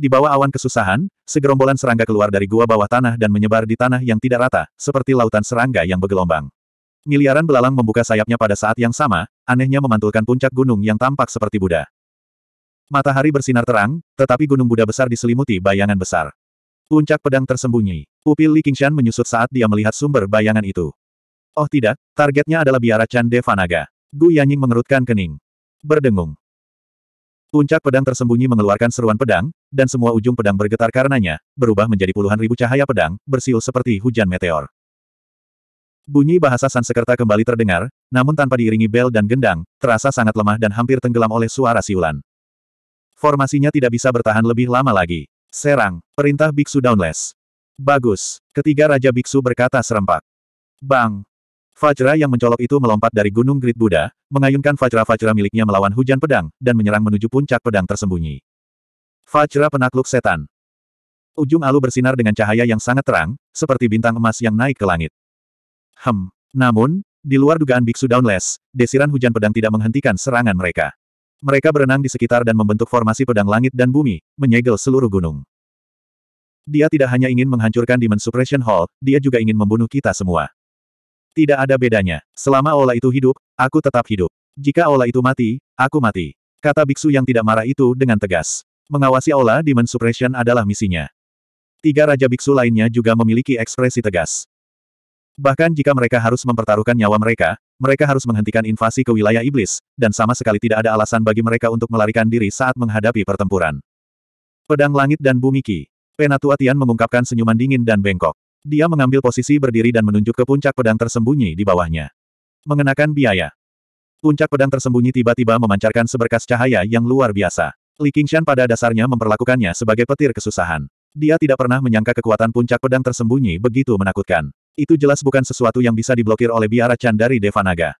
Di bawah awan kesusahan, segerombolan serangga keluar dari gua bawah tanah dan menyebar di tanah yang tidak rata, seperti lautan serangga yang bergelombang. Miliaran belalang membuka sayapnya pada saat yang sama, anehnya memantulkan puncak gunung yang tampak seperti Buddha. Matahari bersinar terang, tetapi gunung Buddha besar diselimuti bayangan besar. Puncak pedang tersembunyi. Pupil Li Qingshan menyusut saat dia melihat sumber bayangan itu. Oh tidak, targetnya adalah biara Chan Devanaga. Gu Yanying mengerutkan kening. Berdengung. Puncak pedang tersembunyi mengeluarkan seruan pedang, dan semua ujung pedang bergetar karenanya, berubah menjadi puluhan ribu cahaya pedang, bersiul seperti hujan meteor. Bunyi bahasa Sansekerta kembali terdengar, namun tanpa diiringi bel dan gendang, terasa sangat lemah dan hampir tenggelam oleh suara siulan. Formasinya tidak bisa bertahan lebih lama lagi. Serang, perintah Biksu Downless. Bagus. Ketiga Raja Biksu berkata serempak. Bang, Fajra yang mencolok itu melompat dari Gunung Grid Buddha, mengayunkan Fajra-Fajra miliknya melawan hujan pedang, dan menyerang menuju puncak pedang tersembunyi. Fajra penakluk setan. Ujung alu bersinar dengan cahaya yang sangat terang, seperti bintang emas yang naik ke langit. Hem. Namun, di luar dugaan Biksu Downless, desiran hujan pedang tidak menghentikan serangan mereka. Mereka berenang di sekitar dan membentuk formasi pedang langit dan bumi, menyegel seluruh gunung. Dia tidak hanya ingin menghancurkan Demon Suppression Hall, dia juga ingin membunuh kita semua. Tidak ada bedanya. Selama Ola itu hidup, aku tetap hidup. Jika Ola itu mati, aku mati. Kata biksu yang tidak marah itu dengan tegas. Mengawasi Ola di Suppression adalah misinya. Tiga raja biksu lainnya juga memiliki ekspresi tegas. Bahkan jika mereka harus mempertaruhkan nyawa mereka, mereka harus menghentikan invasi ke wilayah iblis, dan sama sekali tidak ada alasan bagi mereka untuk melarikan diri saat menghadapi pertempuran. Pedang Langit dan Bumi Ki. Penatua Tian mengungkapkan senyuman dingin dan bengkok. Dia mengambil posisi berdiri dan menunjuk ke puncak pedang tersembunyi di bawahnya. Mengenakan biaya. Puncak pedang tersembunyi tiba-tiba memancarkan seberkas cahaya yang luar biasa. Li Qingshan pada dasarnya memperlakukannya sebagai petir kesusahan. Dia tidak pernah menyangka kekuatan puncak pedang tersembunyi begitu menakutkan. Itu jelas bukan sesuatu yang bisa diblokir oleh biara Chan dari Devanaga.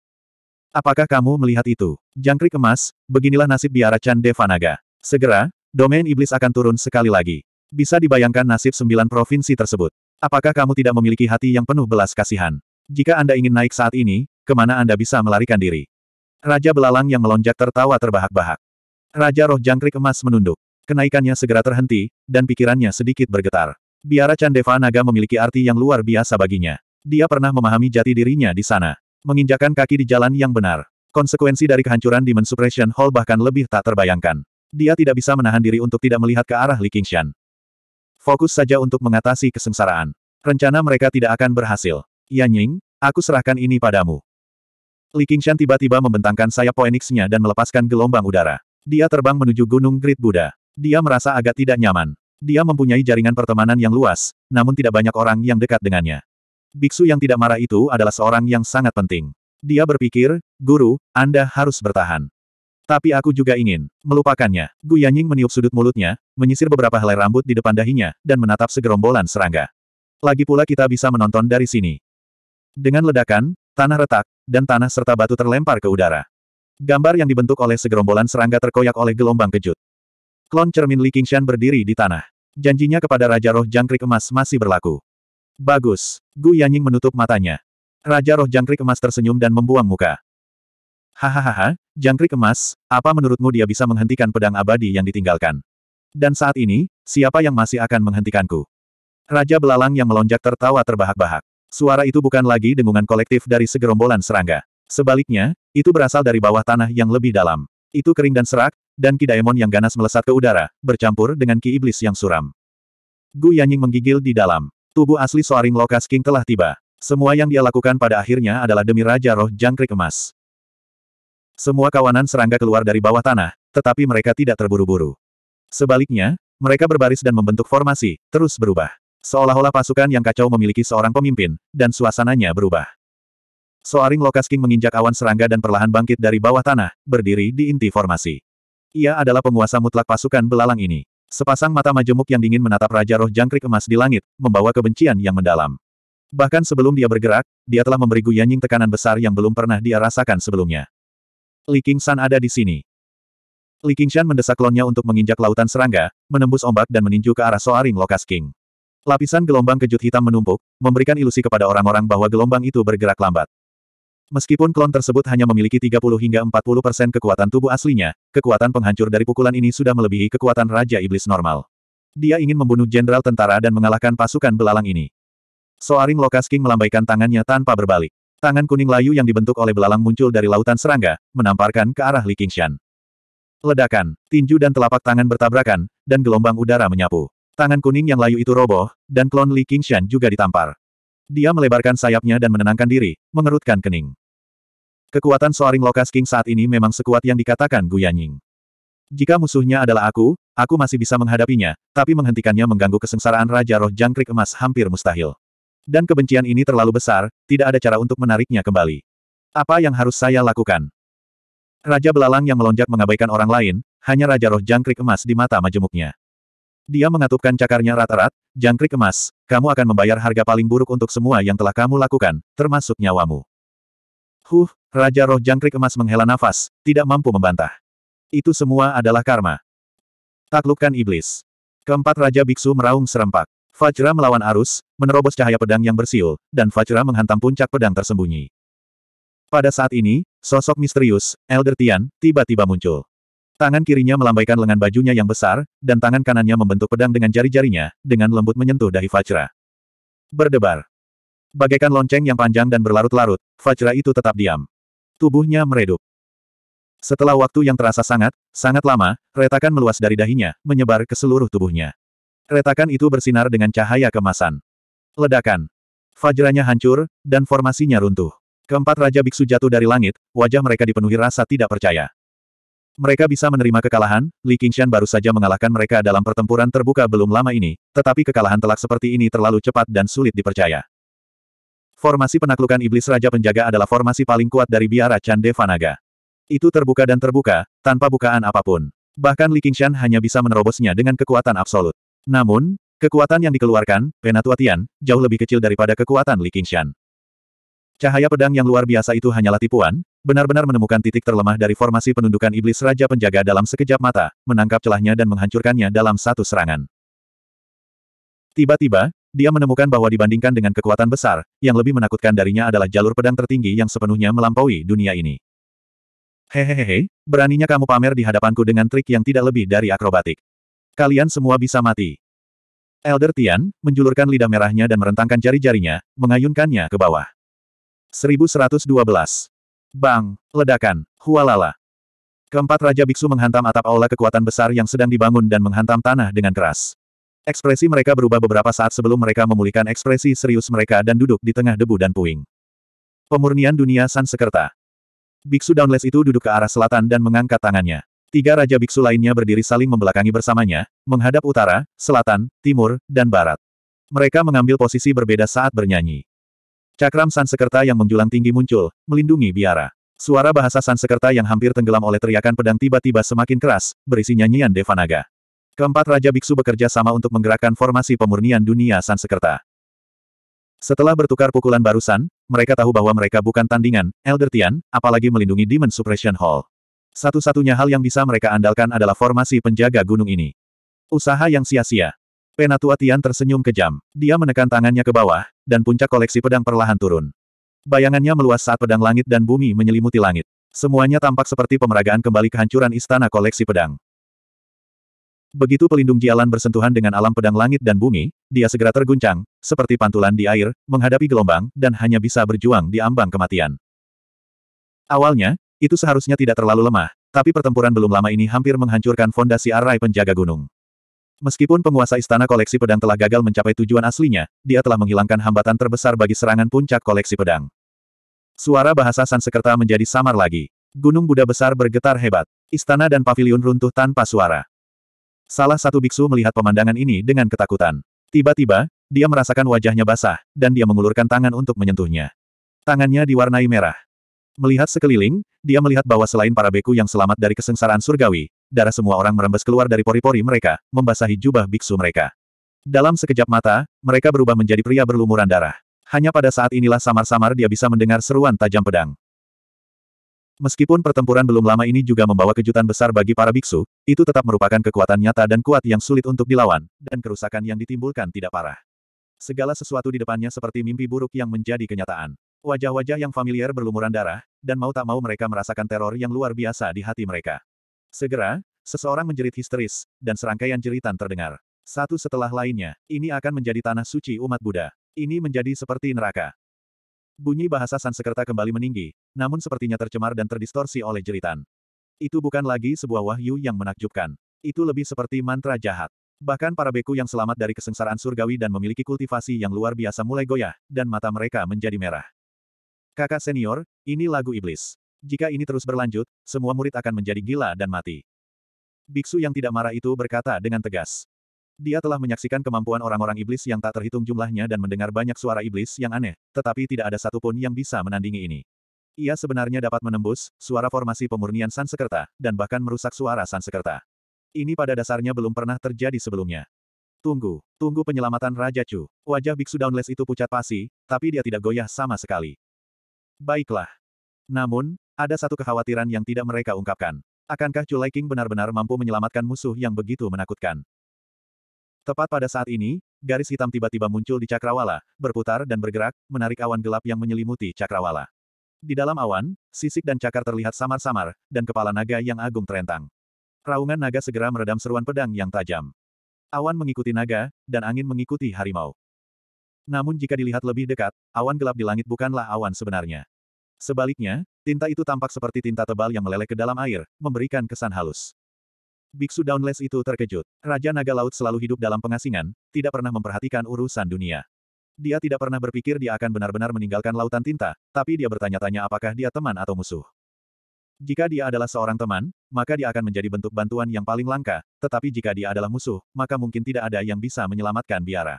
Apakah kamu melihat itu? Jangkrik emas, beginilah nasib biara Chan Devanaga. Segera, domain iblis akan turun sekali lagi. Bisa dibayangkan nasib sembilan provinsi tersebut. Apakah kamu tidak memiliki hati yang penuh belas kasihan? Jika Anda ingin naik saat ini, kemana Anda bisa melarikan diri? Raja belalang yang melonjak tertawa terbahak-bahak. Raja roh jangkrik emas menunduk. Kenaikannya segera terhenti, dan pikirannya sedikit bergetar. Biara Candeva Naga memiliki arti yang luar biasa baginya. Dia pernah memahami jati dirinya di sana. Menginjakan kaki di jalan yang benar. Konsekuensi dari kehancuran Demon Suppression Hall bahkan lebih tak terbayangkan. Dia tidak bisa menahan diri untuk tidak melihat ke arah Li Qingshan. Fokus saja untuk mengatasi kesengsaraan. Rencana mereka tidak akan berhasil. Yan Ying, aku serahkan ini padamu. Li Qingshan tiba-tiba membentangkan sayap poeniksnya dan melepaskan gelombang udara. Dia terbang menuju Gunung Great Buddha. Dia merasa agak tidak nyaman. Dia mempunyai jaringan pertemanan yang luas, namun tidak banyak orang yang dekat dengannya. Biksu yang tidak marah itu adalah seorang yang sangat penting. Dia berpikir, Guru, Anda harus bertahan. Tapi aku juga ingin melupakannya. Gu Yanying meniup sudut mulutnya, menyisir beberapa helai rambut di depan dahinya, dan menatap segerombolan serangga. Lagi pula kita bisa menonton dari sini. Dengan ledakan, tanah retak, dan tanah serta batu terlempar ke udara. Gambar yang dibentuk oleh segerombolan serangga terkoyak oleh gelombang kejut. Klon cermin Li Qingshan berdiri di tanah. Janjinya kepada Raja Roh Jangkrik Emas masih berlaku. Bagus. Gu Yanying menutup matanya. Raja Roh Jangkrik Emas tersenyum dan membuang muka. Hahaha, jangkrik emas, apa menurutmu dia bisa menghentikan pedang abadi yang ditinggalkan? Dan saat ini, siapa yang masih akan menghentikanku? Raja belalang yang melonjak tertawa terbahak-bahak. Suara itu bukan lagi dengungan kolektif dari segerombolan serangga. Sebaliknya, itu berasal dari bawah tanah yang lebih dalam. Itu kering dan serak, dan ki daemon yang ganas melesat ke udara, bercampur dengan ki iblis yang suram. Gu Yanying menggigil di dalam. Tubuh asli Soaring Lokas King telah tiba. Semua yang dia lakukan pada akhirnya adalah demi Raja Roh Jangkrik Emas. Semua kawanan serangga keluar dari bawah tanah, tetapi mereka tidak terburu-buru. Sebaliknya, mereka berbaris dan membentuk formasi, terus berubah. Seolah-olah pasukan yang kacau memiliki seorang pemimpin, dan suasananya berubah. Soaring Lokas King menginjak awan serangga dan perlahan bangkit dari bawah tanah, berdiri di inti formasi. Ia adalah penguasa mutlak pasukan belalang ini. Sepasang mata majemuk yang dingin menatap Raja Roh Jangkrik Emas di langit, membawa kebencian yang mendalam. Bahkan sebelum dia bergerak, dia telah memberi Gu Yanying tekanan besar yang belum pernah dia rasakan sebelumnya. Li Qingshan ada di sini. Li Shan mendesak klonnya untuk menginjak lautan serangga, menembus ombak dan meninju ke arah Soaring Lokas King. Lapisan gelombang kejut hitam menumpuk, memberikan ilusi kepada orang-orang bahwa gelombang itu bergerak lambat. Meskipun klon tersebut hanya memiliki 30 hingga 40 persen kekuatan tubuh aslinya, kekuatan penghancur dari pukulan ini sudah melebihi kekuatan Raja Iblis normal. Dia ingin membunuh jenderal tentara dan mengalahkan pasukan belalang ini. Soaring Lokas King melambaikan tangannya tanpa berbalik. Tangan kuning layu yang dibentuk oleh belalang muncul dari lautan serangga, menamparkan ke arah Li Qingshan. Ledakan, tinju dan telapak tangan bertabrakan, dan gelombang udara menyapu. Tangan kuning yang layu itu roboh, dan klon Li Qingshan juga ditampar. Dia melebarkan sayapnya dan menenangkan diri, mengerutkan kening. Kekuatan Soaring Lokas King saat ini memang sekuat yang dikatakan Gu Yanying. Jika musuhnya adalah aku, aku masih bisa menghadapinya, tapi menghentikannya mengganggu kesengsaraan Raja Roh Jangkrik Emas hampir mustahil. Dan kebencian ini terlalu besar, tidak ada cara untuk menariknya kembali. Apa yang harus saya lakukan? Raja belalang yang melonjak mengabaikan orang lain, hanya Raja Roh Jangkrik Emas di mata majemuknya. Dia mengatupkan cakarnya rata rat jangkrik emas, kamu akan membayar harga paling buruk untuk semua yang telah kamu lakukan, termasuk nyawamu. Huh, Raja Roh Jangkrik Emas menghela nafas, tidak mampu membantah. Itu semua adalah karma. Taklukkan iblis. Keempat Raja Biksu meraung serempak. Fajra melawan arus, menerobos cahaya pedang yang bersiul, dan Fajra menghantam puncak pedang tersembunyi. Pada saat ini, sosok misterius, Elder Tian, tiba-tiba muncul. Tangan kirinya melambaikan lengan bajunya yang besar, dan tangan kanannya membentuk pedang dengan jari-jarinya, dengan lembut menyentuh dahi Fajra. Berdebar. Bagaikan lonceng yang panjang dan berlarut-larut, Fajra itu tetap diam. Tubuhnya meredup. Setelah waktu yang terasa sangat, sangat lama, retakan meluas dari dahinya, menyebar ke seluruh tubuhnya. Retakan itu bersinar dengan cahaya kemasan. Ledakan. Fajranya hancur, dan formasinya runtuh. Keempat Raja Biksu jatuh dari langit, wajah mereka dipenuhi rasa tidak percaya. Mereka bisa menerima kekalahan, Li Qingshan baru saja mengalahkan mereka dalam pertempuran terbuka belum lama ini, tetapi kekalahan telak seperti ini terlalu cepat dan sulit dipercaya. Formasi penaklukan Iblis Raja Penjaga adalah formasi paling kuat dari biara Chandevanaga. Itu terbuka dan terbuka, tanpa bukaan apapun. Bahkan Li Qingshan hanya bisa menerobosnya dengan kekuatan absolut. Namun, kekuatan yang dikeluarkan, penatuatian, jauh lebih kecil daripada kekuatan Li Qingshan. Cahaya pedang yang luar biasa itu hanyalah tipuan, benar-benar menemukan titik terlemah dari formasi penundukan iblis Raja Penjaga dalam sekejap mata, menangkap celahnya dan menghancurkannya dalam satu serangan. Tiba-tiba, dia menemukan bahwa dibandingkan dengan kekuatan besar, yang lebih menakutkan darinya adalah jalur pedang tertinggi yang sepenuhnya melampaui dunia ini. Hehehehe, beraninya kamu pamer di hadapanku dengan trik yang tidak lebih dari akrobatik. Kalian semua bisa mati. Elder Tian, menjulurkan lidah merahnya dan merentangkan jari-jarinya, mengayunkannya ke bawah. 1112. Bang! Ledakan! Hualala! Keempat Raja Biksu menghantam atap aula kekuatan besar yang sedang dibangun dan menghantam tanah dengan keras. Ekspresi mereka berubah beberapa saat sebelum mereka memulihkan ekspresi serius mereka dan duduk di tengah debu dan puing. Pemurnian dunia Sansekerta. Biksu Downless itu duduk ke arah selatan dan mengangkat tangannya. Tiga raja biksu lainnya berdiri saling membelakangi bersamanya, menghadap utara, selatan, timur, dan barat. Mereka mengambil posisi berbeda saat bernyanyi. Cakram Sansekerta yang menjulang tinggi muncul, melindungi biara. Suara bahasa Sansekerta yang hampir tenggelam oleh teriakan pedang tiba-tiba semakin keras, berisi nyanyian Devanaga. Keempat raja biksu bekerja sama untuk menggerakkan formasi pemurnian dunia Sansekerta. Setelah bertukar pukulan barusan, mereka tahu bahwa mereka bukan tandingan, Elder Tian, apalagi melindungi Demon Suppression Hall. Satu-satunya hal yang bisa mereka andalkan adalah formasi penjaga gunung ini. Usaha yang sia-sia. Penatua Tian tersenyum kejam. Dia menekan tangannya ke bawah, dan puncak koleksi pedang perlahan turun. Bayangannya meluas saat pedang langit dan bumi menyelimuti langit. Semuanya tampak seperti pemeragaan kembali kehancuran istana koleksi pedang. Begitu pelindung jalan bersentuhan dengan alam pedang langit dan bumi, dia segera terguncang, seperti pantulan di air, menghadapi gelombang, dan hanya bisa berjuang di ambang kematian. Awalnya, itu seharusnya tidak terlalu lemah, tapi pertempuran belum lama ini hampir menghancurkan fondasi arai penjaga gunung. Meskipun penguasa istana koleksi pedang telah gagal mencapai tujuan aslinya, dia telah menghilangkan hambatan terbesar bagi serangan puncak koleksi pedang. Suara bahasa Sansekerta menjadi samar lagi. Gunung Buddha besar bergetar hebat. Istana dan pavilion runtuh tanpa suara. Salah satu biksu melihat pemandangan ini dengan ketakutan. Tiba-tiba, dia merasakan wajahnya basah, dan dia mengulurkan tangan untuk menyentuhnya. Tangannya diwarnai merah. Melihat sekeliling, dia melihat bahwa selain para beku yang selamat dari kesengsaraan surgawi, darah semua orang merembes keluar dari pori-pori mereka, membasahi jubah biksu mereka. Dalam sekejap mata, mereka berubah menjadi pria berlumuran darah. Hanya pada saat inilah samar-samar dia bisa mendengar seruan tajam pedang. Meskipun pertempuran belum lama ini juga membawa kejutan besar bagi para biksu, itu tetap merupakan kekuatan nyata dan kuat yang sulit untuk dilawan, dan kerusakan yang ditimbulkan tidak parah. Segala sesuatu di depannya seperti mimpi buruk yang menjadi kenyataan. Wajah-wajah yang familiar berlumuran darah, dan mau tak mau mereka merasakan teror yang luar biasa di hati mereka. Segera, seseorang menjerit histeris, dan serangkaian jeritan terdengar. Satu setelah lainnya, ini akan menjadi tanah suci umat Buddha. Ini menjadi seperti neraka. Bunyi bahasa Sansekerta kembali meninggi, namun sepertinya tercemar dan terdistorsi oleh jeritan. Itu bukan lagi sebuah wahyu yang menakjubkan. Itu lebih seperti mantra jahat. Bahkan para beku yang selamat dari kesengsaraan surgawi dan memiliki kultivasi yang luar biasa mulai goyah, dan mata mereka menjadi merah. Kakak senior, ini lagu iblis. Jika ini terus berlanjut, semua murid akan menjadi gila dan mati. Biksu yang tidak marah itu berkata dengan tegas. Dia telah menyaksikan kemampuan orang-orang iblis yang tak terhitung jumlahnya dan mendengar banyak suara iblis yang aneh, tetapi tidak ada satupun yang bisa menandingi ini. Ia sebenarnya dapat menembus suara formasi pemurnian Sansekerta, dan bahkan merusak suara Sansekerta. Ini pada dasarnya belum pernah terjadi sebelumnya. Tunggu, tunggu penyelamatan Raja Chu. Wajah biksu downless itu pucat pasi, tapi dia tidak goyah sama sekali. Baiklah. Namun, ada satu kekhawatiran yang tidak mereka ungkapkan. Akankah Chulai King benar-benar mampu menyelamatkan musuh yang begitu menakutkan? Tepat pada saat ini, garis hitam tiba-tiba muncul di Cakrawala, berputar dan bergerak, menarik awan gelap yang menyelimuti Cakrawala. Di dalam awan, sisik dan cakar terlihat samar-samar, dan kepala naga yang agung terentang. Raungan naga segera meredam seruan pedang yang tajam. Awan mengikuti naga, dan angin mengikuti harimau namun jika dilihat lebih dekat, awan gelap di langit bukanlah awan sebenarnya. Sebaliknya, tinta itu tampak seperti tinta tebal yang meleleh ke dalam air, memberikan kesan halus. Biksu Downless itu terkejut. Raja Naga Laut selalu hidup dalam pengasingan, tidak pernah memperhatikan urusan dunia. Dia tidak pernah berpikir dia akan benar-benar meninggalkan lautan tinta, tapi dia bertanya-tanya apakah dia teman atau musuh. Jika dia adalah seorang teman, maka dia akan menjadi bentuk bantuan yang paling langka, tetapi jika dia adalah musuh, maka mungkin tidak ada yang bisa menyelamatkan biara.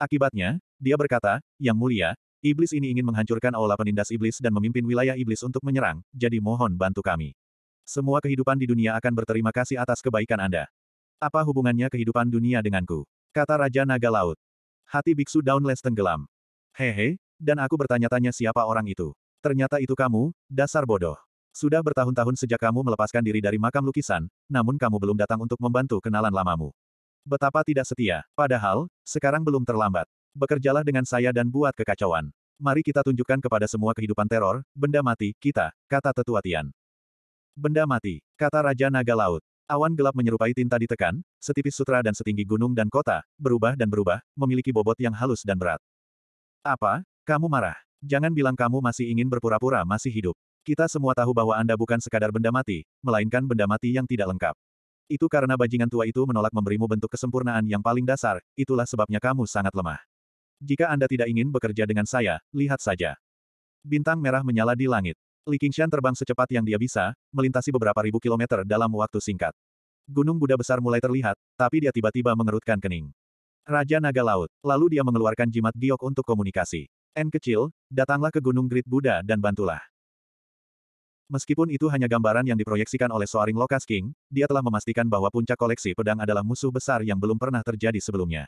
Akibatnya, dia berkata, Yang mulia, iblis ini ingin menghancurkan aula penindas iblis dan memimpin wilayah iblis untuk menyerang, jadi mohon bantu kami. Semua kehidupan di dunia akan berterima kasih atas kebaikan Anda. Apa hubungannya kehidupan dunia denganku? Kata Raja Naga Laut. Hati Biksu Downless tenggelam. Hehe, dan aku bertanya-tanya siapa orang itu. Ternyata itu kamu, dasar bodoh. Sudah bertahun-tahun sejak kamu melepaskan diri dari makam lukisan, namun kamu belum datang untuk membantu kenalan lamamu. Betapa tidak setia. Padahal, sekarang belum terlambat. Bekerjalah dengan saya dan buat kekacauan. Mari kita tunjukkan kepada semua kehidupan teror, benda mati, kita, kata tetua Tian. Benda mati, kata Raja Naga Laut. Awan gelap menyerupai tinta ditekan, setipis sutra dan setinggi gunung dan kota, berubah dan berubah, memiliki bobot yang halus dan berat. Apa? Kamu marah? Jangan bilang kamu masih ingin berpura-pura masih hidup. Kita semua tahu bahwa Anda bukan sekadar benda mati, melainkan benda mati yang tidak lengkap. Itu karena bajingan tua itu menolak memberimu bentuk kesempurnaan yang paling dasar, itulah sebabnya kamu sangat lemah. Jika Anda tidak ingin bekerja dengan saya, lihat saja. Bintang merah menyala di langit. Li Qingshan terbang secepat yang dia bisa, melintasi beberapa ribu kilometer dalam waktu singkat. Gunung Buddha besar mulai terlihat, tapi dia tiba-tiba mengerutkan kening. Raja Naga Laut, lalu dia mengeluarkan jimat giok untuk komunikasi. N kecil, datanglah ke Gunung Grid Buddha dan bantulah. Meskipun itu hanya gambaran yang diproyeksikan oleh Soaring Lokas King, dia telah memastikan bahwa puncak koleksi pedang adalah musuh besar yang belum pernah terjadi sebelumnya.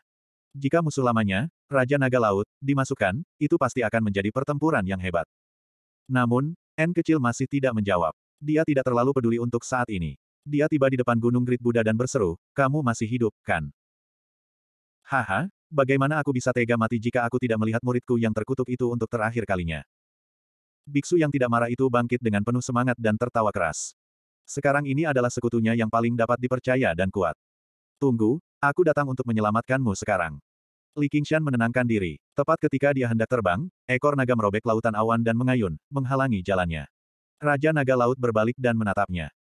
Jika musuh lamanya, Raja Naga Laut, dimasukkan, itu pasti akan menjadi pertempuran yang hebat. Namun, N kecil masih tidak menjawab. Dia tidak terlalu peduli untuk saat ini. Dia tiba di depan Gunung Grid Buddha dan berseru, kamu masih hidup, kan? Haha, bagaimana aku bisa tega mati jika aku tidak melihat muridku yang terkutuk itu untuk terakhir kalinya? Biksu yang tidak marah itu bangkit dengan penuh semangat dan tertawa keras. Sekarang ini adalah sekutunya yang paling dapat dipercaya dan kuat. Tunggu, aku datang untuk menyelamatkanmu sekarang. Li Qingshan menenangkan diri. Tepat ketika dia hendak terbang, ekor naga merobek lautan awan dan mengayun, menghalangi jalannya. Raja naga laut berbalik dan menatapnya.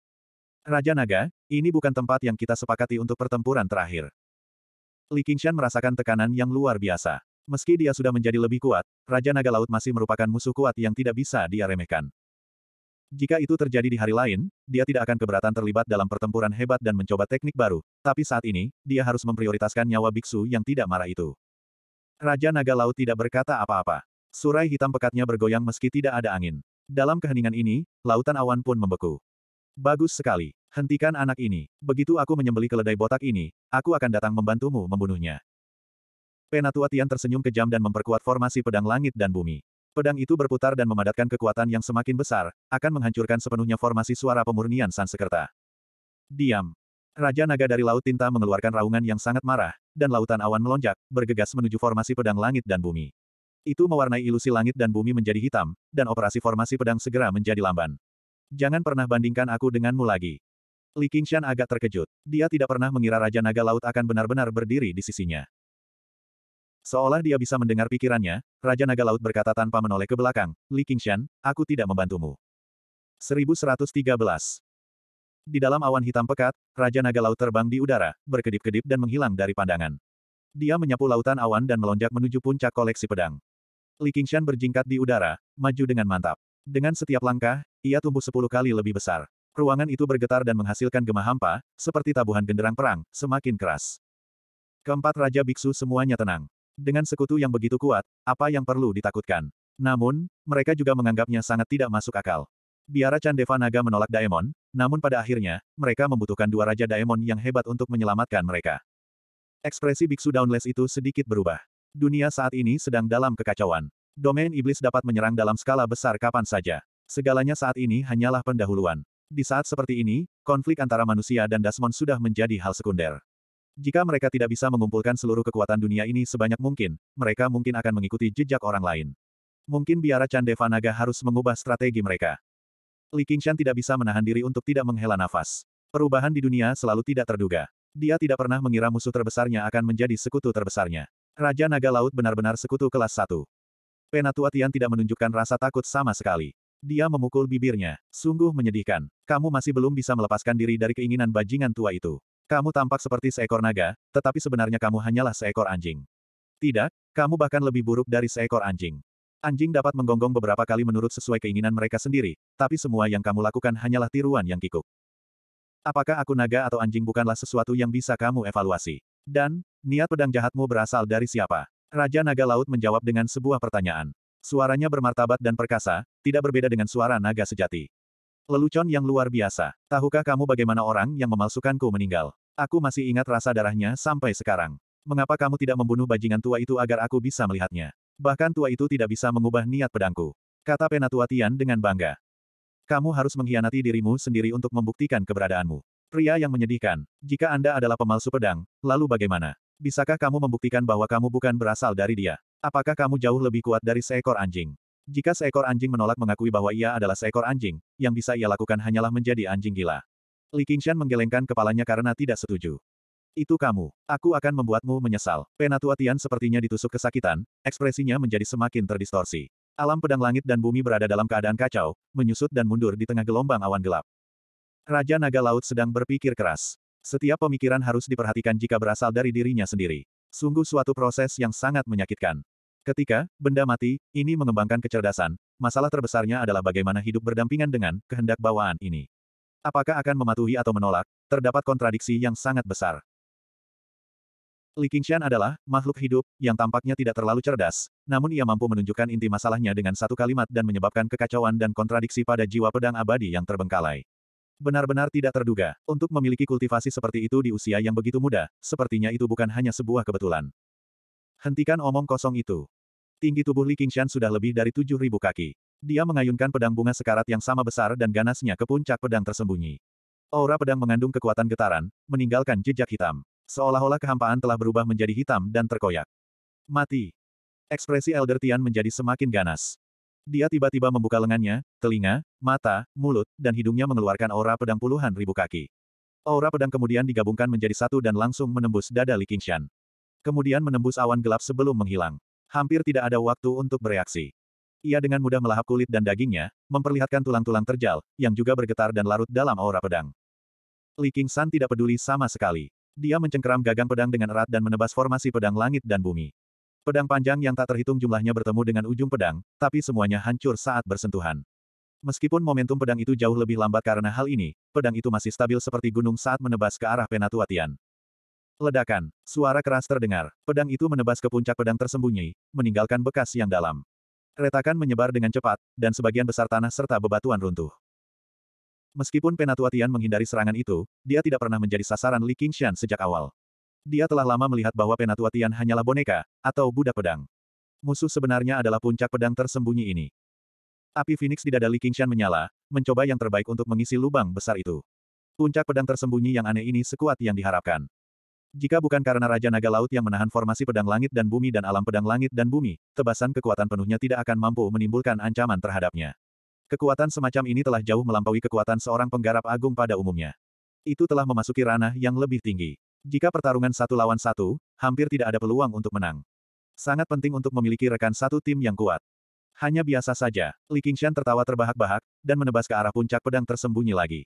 Raja naga, ini bukan tempat yang kita sepakati untuk pertempuran terakhir. Li Qingshan merasakan tekanan yang luar biasa. Meski dia sudah menjadi lebih kuat, Raja Naga Laut masih merupakan musuh kuat yang tidak bisa dia remehkan. Jika itu terjadi di hari lain, dia tidak akan keberatan terlibat dalam pertempuran hebat dan mencoba teknik baru, tapi saat ini, dia harus memprioritaskan nyawa biksu yang tidak marah itu. Raja Naga Laut tidak berkata apa-apa. Surai hitam pekatnya bergoyang meski tidak ada angin. Dalam keheningan ini, lautan awan pun membeku. Bagus sekali. Hentikan anak ini. Begitu aku menyembeli keledai botak ini, aku akan datang membantumu membunuhnya. Penatua Tian tersenyum kejam dan memperkuat formasi pedang langit dan bumi. Pedang itu berputar dan memadatkan kekuatan yang semakin besar, akan menghancurkan sepenuhnya formasi suara pemurnian Sansekerta. Diam. Raja Naga dari Laut Tinta mengeluarkan raungan yang sangat marah, dan lautan awan melonjak, bergegas menuju formasi pedang langit dan bumi. Itu mewarnai ilusi langit dan bumi menjadi hitam, dan operasi formasi pedang segera menjadi lamban. Jangan pernah bandingkan aku denganmu lagi. Li Qingshan agak terkejut. Dia tidak pernah mengira Raja Naga Laut akan benar-benar berdiri di sisinya. Seolah dia bisa mendengar pikirannya, Raja Naga Laut berkata tanpa menoleh ke belakang, Li Qingshan, aku tidak membantumu. 1113. Di dalam awan hitam pekat, Raja Naga Laut terbang di udara, berkedip-kedip dan menghilang dari pandangan. Dia menyapu lautan awan dan melonjak menuju puncak koleksi pedang. Li Qingshan berjingkat di udara, maju dengan mantap. Dengan setiap langkah, ia tumbuh sepuluh kali lebih besar. Ruangan itu bergetar dan menghasilkan gema hampa, seperti tabuhan genderang perang, semakin keras. Keempat Raja Biksu semuanya tenang. Dengan sekutu yang begitu kuat, apa yang perlu ditakutkan? Namun, mereka juga menganggapnya sangat tidak masuk akal. Biara Chandeva Naga menolak Daemon, namun pada akhirnya, mereka membutuhkan dua Raja Daemon yang hebat untuk menyelamatkan mereka. Ekspresi Biksu Downless itu sedikit berubah. Dunia saat ini sedang dalam kekacauan. Domain iblis dapat menyerang dalam skala besar kapan saja. Segalanya saat ini hanyalah pendahuluan. Di saat seperti ini, konflik antara manusia dan Dasmon sudah menjadi hal sekunder. Jika mereka tidak bisa mengumpulkan seluruh kekuatan dunia ini sebanyak mungkin, mereka mungkin akan mengikuti jejak orang lain. Mungkin biara Chandeva Naga harus mengubah strategi mereka. Li Qingshan tidak bisa menahan diri untuk tidak menghela nafas. Perubahan di dunia selalu tidak terduga. Dia tidak pernah mengira musuh terbesarnya akan menjadi sekutu terbesarnya. Raja Naga Laut benar-benar sekutu kelas 1. Penatua Tian tidak menunjukkan rasa takut sama sekali. Dia memukul bibirnya. Sungguh menyedihkan. Kamu masih belum bisa melepaskan diri dari keinginan bajingan tua itu. Kamu tampak seperti seekor naga, tetapi sebenarnya kamu hanyalah seekor anjing. Tidak, kamu bahkan lebih buruk dari seekor anjing. Anjing dapat menggonggong beberapa kali menurut sesuai keinginan mereka sendiri, tapi semua yang kamu lakukan hanyalah tiruan yang kikuk. Apakah aku naga atau anjing bukanlah sesuatu yang bisa kamu evaluasi? Dan, niat pedang jahatmu berasal dari siapa? Raja Naga Laut menjawab dengan sebuah pertanyaan. Suaranya bermartabat dan perkasa, tidak berbeda dengan suara naga sejati. Lelucon yang luar biasa. Tahukah kamu bagaimana orang yang memalsukanku meninggal? Aku masih ingat rasa darahnya sampai sekarang. Mengapa kamu tidak membunuh bajingan tua itu agar aku bisa melihatnya? Bahkan tua itu tidak bisa mengubah niat pedangku. Kata Penatua Tian dengan bangga. Kamu harus mengkhianati dirimu sendiri untuk membuktikan keberadaanmu. Pria yang menyedihkan, jika Anda adalah pemalsu pedang, lalu bagaimana? Bisakah kamu membuktikan bahwa kamu bukan berasal dari dia? Apakah kamu jauh lebih kuat dari seekor anjing? Jika seekor anjing menolak mengakui bahwa ia adalah seekor anjing, yang bisa ia lakukan hanyalah menjadi anjing gila. Li Qingshan menggelengkan kepalanya karena tidak setuju. Itu kamu. Aku akan membuatmu menyesal. Penatua Tian sepertinya ditusuk kesakitan, ekspresinya menjadi semakin terdistorsi. Alam pedang langit dan bumi berada dalam keadaan kacau, menyusut dan mundur di tengah gelombang awan gelap. Raja Naga Laut sedang berpikir keras. Setiap pemikiran harus diperhatikan jika berasal dari dirinya sendiri. Sungguh suatu proses yang sangat menyakitkan. Ketika benda mati, ini mengembangkan kecerdasan, masalah terbesarnya adalah bagaimana hidup berdampingan dengan kehendak bawaan ini. Apakah akan mematuhi atau menolak, terdapat kontradiksi yang sangat besar. Li Qingshan adalah makhluk hidup yang tampaknya tidak terlalu cerdas, namun ia mampu menunjukkan inti masalahnya dengan satu kalimat dan menyebabkan kekacauan dan kontradiksi pada jiwa pedang abadi yang terbengkalai. Benar-benar tidak terduga, untuk memiliki kultivasi seperti itu di usia yang begitu muda, sepertinya itu bukan hanya sebuah kebetulan. Hentikan omong kosong itu. Tinggi tubuh Li Qingshan sudah lebih dari 7.000 kaki. Dia mengayunkan pedang bunga sekarat yang sama besar dan ganasnya ke puncak pedang tersembunyi. Aura pedang mengandung kekuatan getaran, meninggalkan jejak hitam. Seolah-olah kehampaan telah berubah menjadi hitam dan terkoyak. Mati. Ekspresi Elder Tian menjadi semakin ganas. Dia tiba-tiba membuka lengannya, telinga, mata, mulut, dan hidungnya mengeluarkan aura pedang puluhan ribu kaki. Aura pedang kemudian digabungkan menjadi satu dan langsung menembus dada Li Qingshan kemudian menembus awan gelap sebelum menghilang. Hampir tidak ada waktu untuk bereaksi. Ia dengan mudah melahap kulit dan dagingnya, memperlihatkan tulang-tulang terjal, yang juga bergetar dan larut dalam aura pedang. Li San tidak peduli sama sekali. Dia mencengkeram gagang pedang dengan erat dan menebas formasi pedang langit dan bumi. Pedang panjang yang tak terhitung jumlahnya bertemu dengan ujung pedang, tapi semuanya hancur saat bersentuhan. Meskipun momentum pedang itu jauh lebih lambat karena hal ini, pedang itu masih stabil seperti gunung saat menebas ke arah Penatuatian. Ledakan, suara keras terdengar. Pedang itu menebas ke puncak pedang tersembunyi, meninggalkan bekas yang dalam. Retakan menyebar dengan cepat, dan sebagian besar tanah serta bebatuan runtuh. Meskipun Penatua Tian menghindari serangan itu, dia tidak pernah menjadi sasaran Li Qingshan sejak awal. Dia telah lama melihat bahwa Penatua Tian hanyalah boneka, atau budak pedang. Musuh sebenarnya adalah puncak pedang tersembunyi ini. Api Phoenix di dada Li Qingshan menyala, mencoba yang terbaik untuk mengisi lubang besar itu. Puncak pedang tersembunyi yang aneh ini sekuat yang diharapkan. Jika bukan karena Raja Naga Laut yang menahan formasi pedang langit dan bumi dan alam pedang langit dan bumi, tebasan kekuatan penuhnya tidak akan mampu menimbulkan ancaman terhadapnya. Kekuatan semacam ini telah jauh melampaui kekuatan seorang penggarap agung pada umumnya. Itu telah memasuki ranah yang lebih tinggi. Jika pertarungan satu lawan satu, hampir tidak ada peluang untuk menang. Sangat penting untuk memiliki rekan satu tim yang kuat. Hanya biasa saja, Li Qingshan tertawa terbahak-bahak, dan menebas ke arah puncak pedang tersembunyi lagi.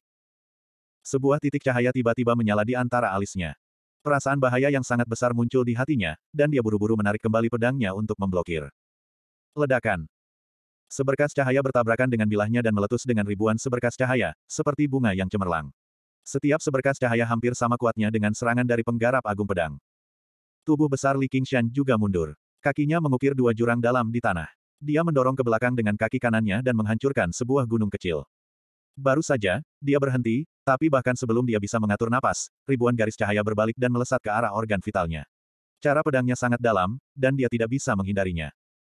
Sebuah titik cahaya tiba-tiba menyala di antara alisnya. Perasaan bahaya yang sangat besar muncul di hatinya, dan dia buru-buru menarik kembali pedangnya untuk memblokir. Ledakan. Seberkas cahaya bertabrakan dengan bilahnya dan meletus dengan ribuan seberkas cahaya, seperti bunga yang cemerlang. Setiap seberkas cahaya hampir sama kuatnya dengan serangan dari penggarap agung pedang. Tubuh besar Li Qingshan juga mundur. Kakinya mengukir dua jurang dalam di tanah. Dia mendorong ke belakang dengan kaki kanannya dan menghancurkan sebuah gunung kecil. Baru saja, dia berhenti, tapi bahkan sebelum dia bisa mengatur napas, ribuan garis cahaya berbalik dan melesat ke arah organ vitalnya. Cara pedangnya sangat dalam, dan dia tidak bisa menghindarinya.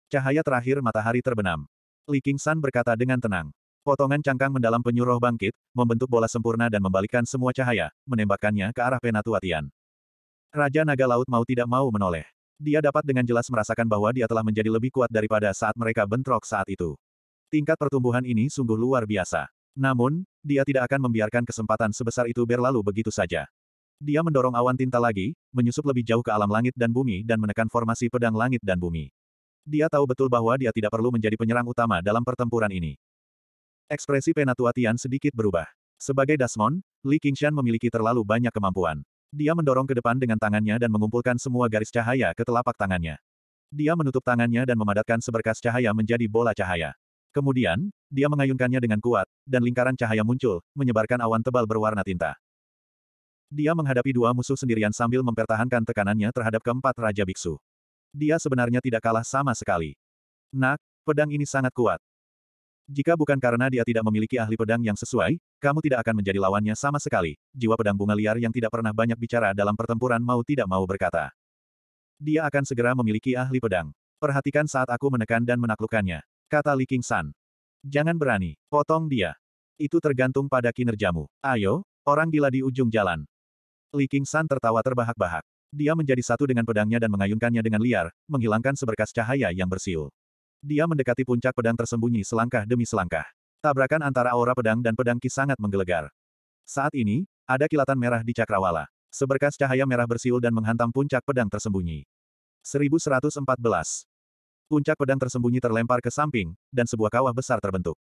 Cahaya terakhir matahari terbenam. Li King San berkata dengan tenang. Potongan cangkang mendalam penyuruh bangkit, membentuk bola sempurna dan membalikkan semua cahaya, menembakkannya ke arah Penatua Tian. Raja Naga Laut mau tidak mau menoleh. Dia dapat dengan jelas merasakan bahwa dia telah menjadi lebih kuat daripada saat mereka bentrok saat itu. Tingkat pertumbuhan ini sungguh luar biasa. Namun, dia tidak akan membiarkan kesempatan sebesar itu berlalu begitu saja. Dia mendorong awan tinta lagi, menyusup lebih jauh ke alam langit dan bumi dan menekan formasi pedang langit dan bumi. Dia tahu betul bahwa dia tidak perlu menjadi penyerang utama dalam pertempuran ini. Ekspresi Penatua Tian sedikit berubah. Sebagai Dasmon, Li Qingshan memiliki terlalu banyak kemampuan. Dia mendorong ke depan dengan tangannya dan mengumpulkan semua garis cahaya ke telapak tangannya. Dia menutup tangannya dan memadatkan seberkas cahaya menjadi bola cahaya. Kemudian, dia mengayunkannya dengan kuat, dan lingkaran cahaya muncul, menyebarkan awan tebal berwarna tinta. Dia menghadapi dua musuh sendirian sambil mempertahankan tekanannya terhadap keempat Raja Biksu. Dia sebenarnya tidak kalah sama sekali. Nak, pedang ini sangat kuat. Jika bukan karena dia tidak memiliki ahli pedang yang sesuai, kamu tidak akan menjadi lawannya sama sekali. Jiwa pedang bunga liar yang tidak pernah banyak bicara dalam pertempuran mau tidak mau berkata. Dia akan segera memiliki ahli pedang. Perhatikan saat aku menekan dan menaklukkannya. Kata Li King San. Jangan berani, potong dia. Itu tergantung pada kinerjamu. Ayo, orang gila di ujung jalan. Li King San tertawa terbahak-bahak. Dia menjadi satu dengan pedangnya dan mengayunkannya dengan liar, menghilangkan seberkas cahaya yang bersiul. Dia mendekati puncak pedang tersembunyi selangkah demi selangkah. Tabrakan antara aura pedang dan pedang Ki sangat menggelegar. Saat ini, ada kilatan merah di cakrawala. Seberkas cahaya merah bersiul dan menghantam puncak pedang tersembunyi. 1114. Puncak pedang tersembunyi terlempar ke samping, dan sebuah kawah besar terbentuk.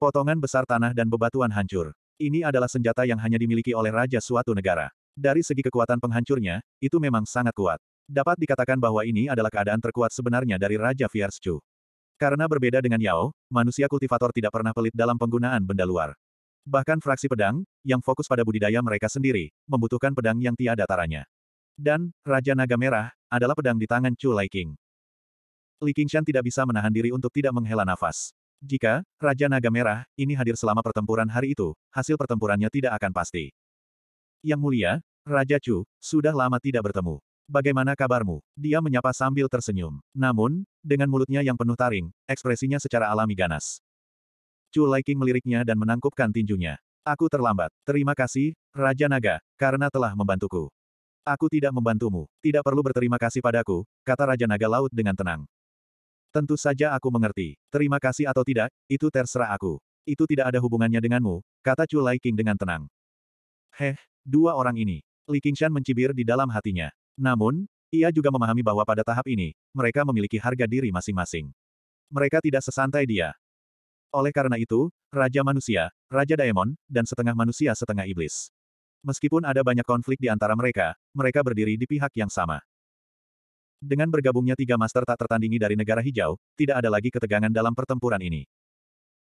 Potongan besar tanah dan bebatuan hancur. Ini adalah senjata yang hanya dimiliki oleh raja suatu negara. Dari segi kekuatan penghancurnya, itu memang sangat kuat. Dapat dikatakan bahwa ini adalah keadaan terkuat sebenarnya dari Raja Fiarschu. Karena berbeda dengan Yao, manusia kultivator tidak pernah pelit dalam penggunaan benda luar. Bahkan fraksi pedang, yang fokus pada budidaya mereka sendiri, membutuhkan pedang yang tiada taranya. Dan, Raja Naga Merah, adalah pedang di tangan Chu Lai King. Li Qingshan tidak bisa menahan diri untuk tidak menghela nafas. Jika, Raja Naga Merah, ini hadir selama pertempuran hari itu, hasil pertempurannya tidak akan pasti. Yang mulia, Raja Chu, sudah lama tidak bertemu. Bagaimana kabarmu? Dia menyapa sambil tersenyum. Namun, dengan mulutnya yang penuh taring, ekspresinya secara alami ganas. Chu Liking meliriknya dan menangkupkan tinjunya. Aku terlambat. Terima kasih, Raja Naga, karena telah membantuku. Aku tidak membantumu. Tidak perlu berterima kasih padaku, kata Raja Naga Laut dengan tenang. Tentu saja aku mengerti. Terima kasih atau tidak, itu terserah aku. Itu tidak ada hubungannya denganmu, kata Chu Lai King dengan tenang. Heh, dua orang ini. Li Qingshan mencibir di dalam hatinya. Namun, ia juga memahami bahwa pada tahap ini, mereka memiliki harga diri masing-masing. Mereka tidak sesantai dia. Oleh karena itu, Raja Manusia, Raja Daemon, dan setengah manusia setengah iblis. Meskipun ada banyak konflik di antara mereka, mereka berdiri di pihak yang sama. Dengan bergabungnya tiga master tak tertandingi dari negara hijau, tidak ada lagi ketegangan dalam pertempuran ini.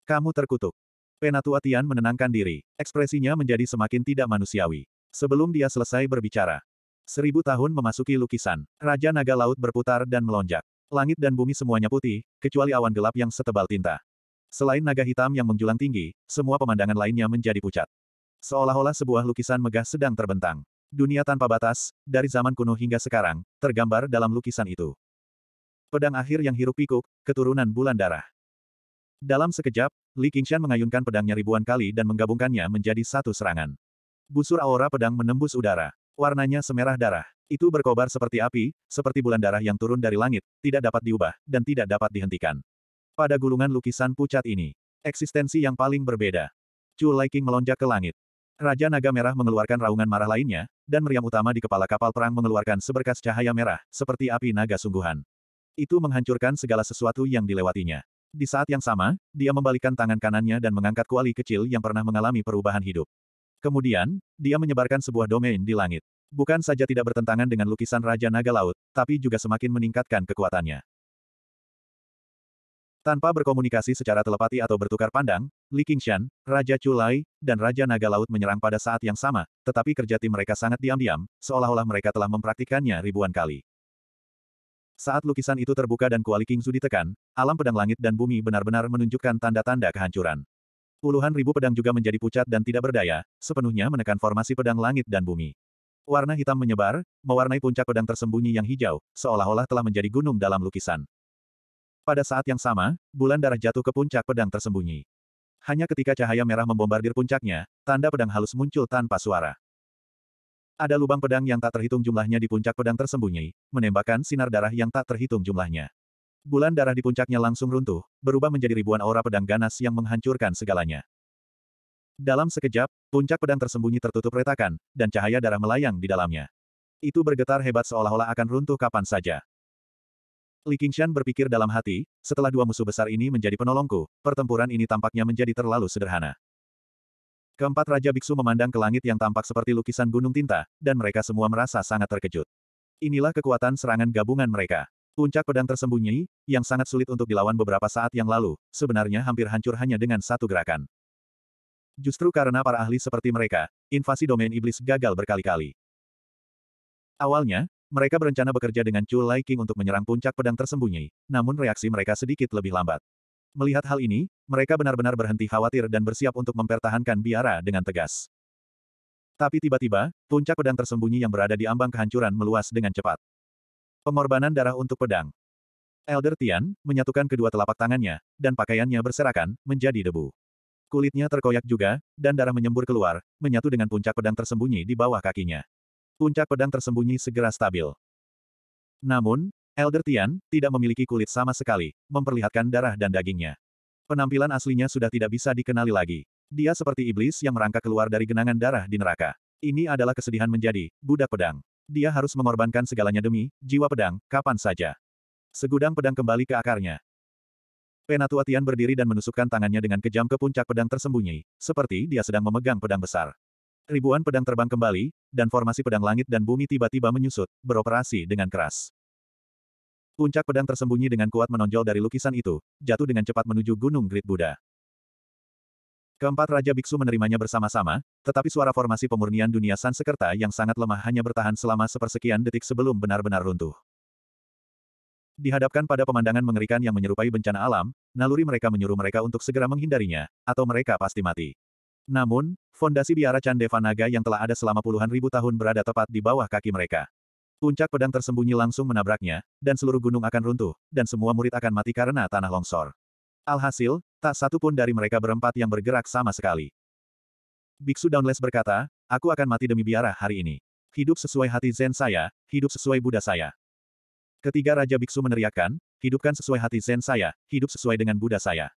Kamu terkutuk. Penatua Tian menenangkan diri. Ekspresinya menjadi semakin tidak manusiawi. Sebelum dia selesai berbicara. Seribu tahun memasuki lukisan. Raja Naga Laut berputar dan melonjak. Langit dan bumi semuanya putih, kecuali awan gelap yang setebal tinta. Selain naga hitam yang menjulang tinggi, semua pemandangan lainnya menjadi pucat. Seolah-olah sebuah lukisan megah sedang terbentang. Dunia tanpa batas, dari zaman kuno hingga sekarang, tergambar dalam lukisan itu. Pedang akhir yang hirup pikuk, keturunan bulan darah. Dalam sekejap, Li Qingshan mengayunkan pedangnya ribuan kali dan menggabungkannya menjadi satu serangan. Busur aura pedang menembus udara. Warnanya semerah darah. Itu berkobar seperti api, seperti bulan darah yang turun dari langit, tidak dapat diubah, dan tidak dapat dihentikan. Pada gulungan lukisan pucat ini, eksistensi yang paling berbeda. Chu Liking melonjak ke langit. Raja Naga Merah mengeluarkan raungan marah lainnya, dan meriam utama di kepala kapal perang mengeluarkan seberkas cahaya merah, seperti api naga sungguhan. Itu menghancurkan segala sesuatu yang dilewatinya. Di saat yang sama, dia membalikkan tangan kanannya dan mengangkat kuali kecil yang pernah mengalami perubahan hidup. Kemudian, dia menyebarkan sebuah domain di langit. Bukan saja tidak bertentangan dengan lukisan Raja Naga Laut, tapi juga semakin meningkatkan kekuatannya. Tanpa berkomunikasi secara telepati atau bertukar pandang, Li Qingshan, Raja Chulai, dan Raja Naga Laut menyerang pada saat yang sama, tetapi kerja tim mereka sangat diam-diam, seolah-olah mereka telah mempraktikkannya ribuan kali. Saat lukisan itu terbuka dan kuali Qingzu ditekan, alam pedang langit dan bumi benar-benar menunjukkan tanda-tanda kehancuran. Puluhan ribu pedang juga menjadi pucat dan tidak berdaya, sepenuhnya menekan formasi pedang langit dan bumi. Warna hitam menyebar, mewarnai puncak pedang tersembunyi yang hijau, seolah-olah telah menjadi gunung dalam lukisan. Pada saat yang sama, bulan darah jatuh ke puncak pedang tersembunyi. Hanya ketika cahaya merah membombardir puncaknya, tanda pedang halus muncul tanpa suara. Ada lubang pedang yang tak terhitung jumlahnya di puncak pedang tersembunyi, menembakkan sinar darah yang tak terhitung jumlahnya. Bulan darah di puncaknya langsung runtuh, berubah menjadi ribuan aura pedang ganas yang menghancurkan segalanya. Dalam sekejap, puncak pedang tersembunyi tertutup retakan, dan cahaya darah melayang di dalamnya. Itu bergetar hebat seolah-olah akan runtuh kapan saja. Li Qingshan berpikir dalam hati, setelah dua musuh besar ini menjadi penolongku, pertempuran ini tampaknya menjadi terlalu sederhana. Keempat Raja Biksu memandang ke langit yang tampak seperti lukisan gunung tinta, dan mereka semua merasa sangat terkejut. Inilah kekuatan serangan gabungan mereka. Puncak pedang tersembunyi, yang sangat sulit untuk dilawan beberapa saat yang lalu, sebenarnya hampir hancur hanya dengan satu gerakan. Justru karena para ahli seperti mereka, invasi domain iblis gagal berkali-kali. Awalnya, mereka berencana bekerja dengan Chu Lai King untuk menyerang puncak pedang tersembunyi, namun reaksi mereka sedikit lebih lambat. Melihat hal ini, mereka benar-benar berhenti khawatir dan bersiap untuk mempertahankan biara dengan tegas. Tapi tiba-tiba, puncak pedang tersembunyi yang berada di ambang kehancuran meluas dengan cepat. Pengorbanan darah untuk pedang. Elder Tian, menyatukan kedua telapak tangannya, dan pakaiannya berserakan, menjadi debu. Kulitnya terkoyak juga, dan darah menyembur keluar, menyatu dengan puncak pedang tersembunyi di bawah kakinya puncak pedang tersembunyi segera stabil. Namun, Elder Tian, tidak memiliki kulit sama sekali, memperlihatkan darah dan dagingnya. Penampilan aslinya sudah tidak bisa dikenali lagi. Dia seperti iblis yang merangkak keluar dari genangan darah di neraka. Ini adalah kesedihan menjadi budak pedang. Dia harus mengorbankan segalanya demi jiwa pedang, kapan saja. Segudang pedang kembali ke akarnya. Penatua Tian berdiri dan menusukkan tangannya dengan kejam ke puncak pedang tersembunyi, seperti dia sedang memegang pedang besar. Ribuan pedang terbang kembali, dan formasi pedang langit dan bumi tiba-tiba menyusut, beroperasi dengan keras. Puncak pedang tersembunyi dengan kuat menonjol dari lukisan itu, jatuh dengan cepat menuju Gunung Great Buddha. Keempat Raja Biksu menerimanya bersama-sama, tetapi suara formasi pemurnian dunia Sansekerta yang sangat lemah hanya bertahan selama sepersekian detik sebelum benar-benar runtuh. Dihadapkan pada pemandangan mengerikan yang menyerupai bencana alam, naluri mereka menyuruh mereka untuk segera menghindarinya, atau mereka pasti mati. Namun, fondasi biara Candeva Naga yang telah ada selama puluhan ribu tahun berada tepat di bawah kaki mereka. Puncak pedang tersembunyi langsung menabraknya, dan seluruh gunung akan runtuh, dan semua murid akan mati karena tanah longsor. Alhasil, tak satu pun dari mereka berempat yang bergerak sama sekali. Biksu Downless berkata, aku akan mati demi biara hari ini. Hidup sesuai hati Zen saya, hidup sesuai Buddha saya. Ketiga Raja Biksu meneriakkan, hidupkan sesuai hati Zen saya, hidup sesuai dengan Buddha saya.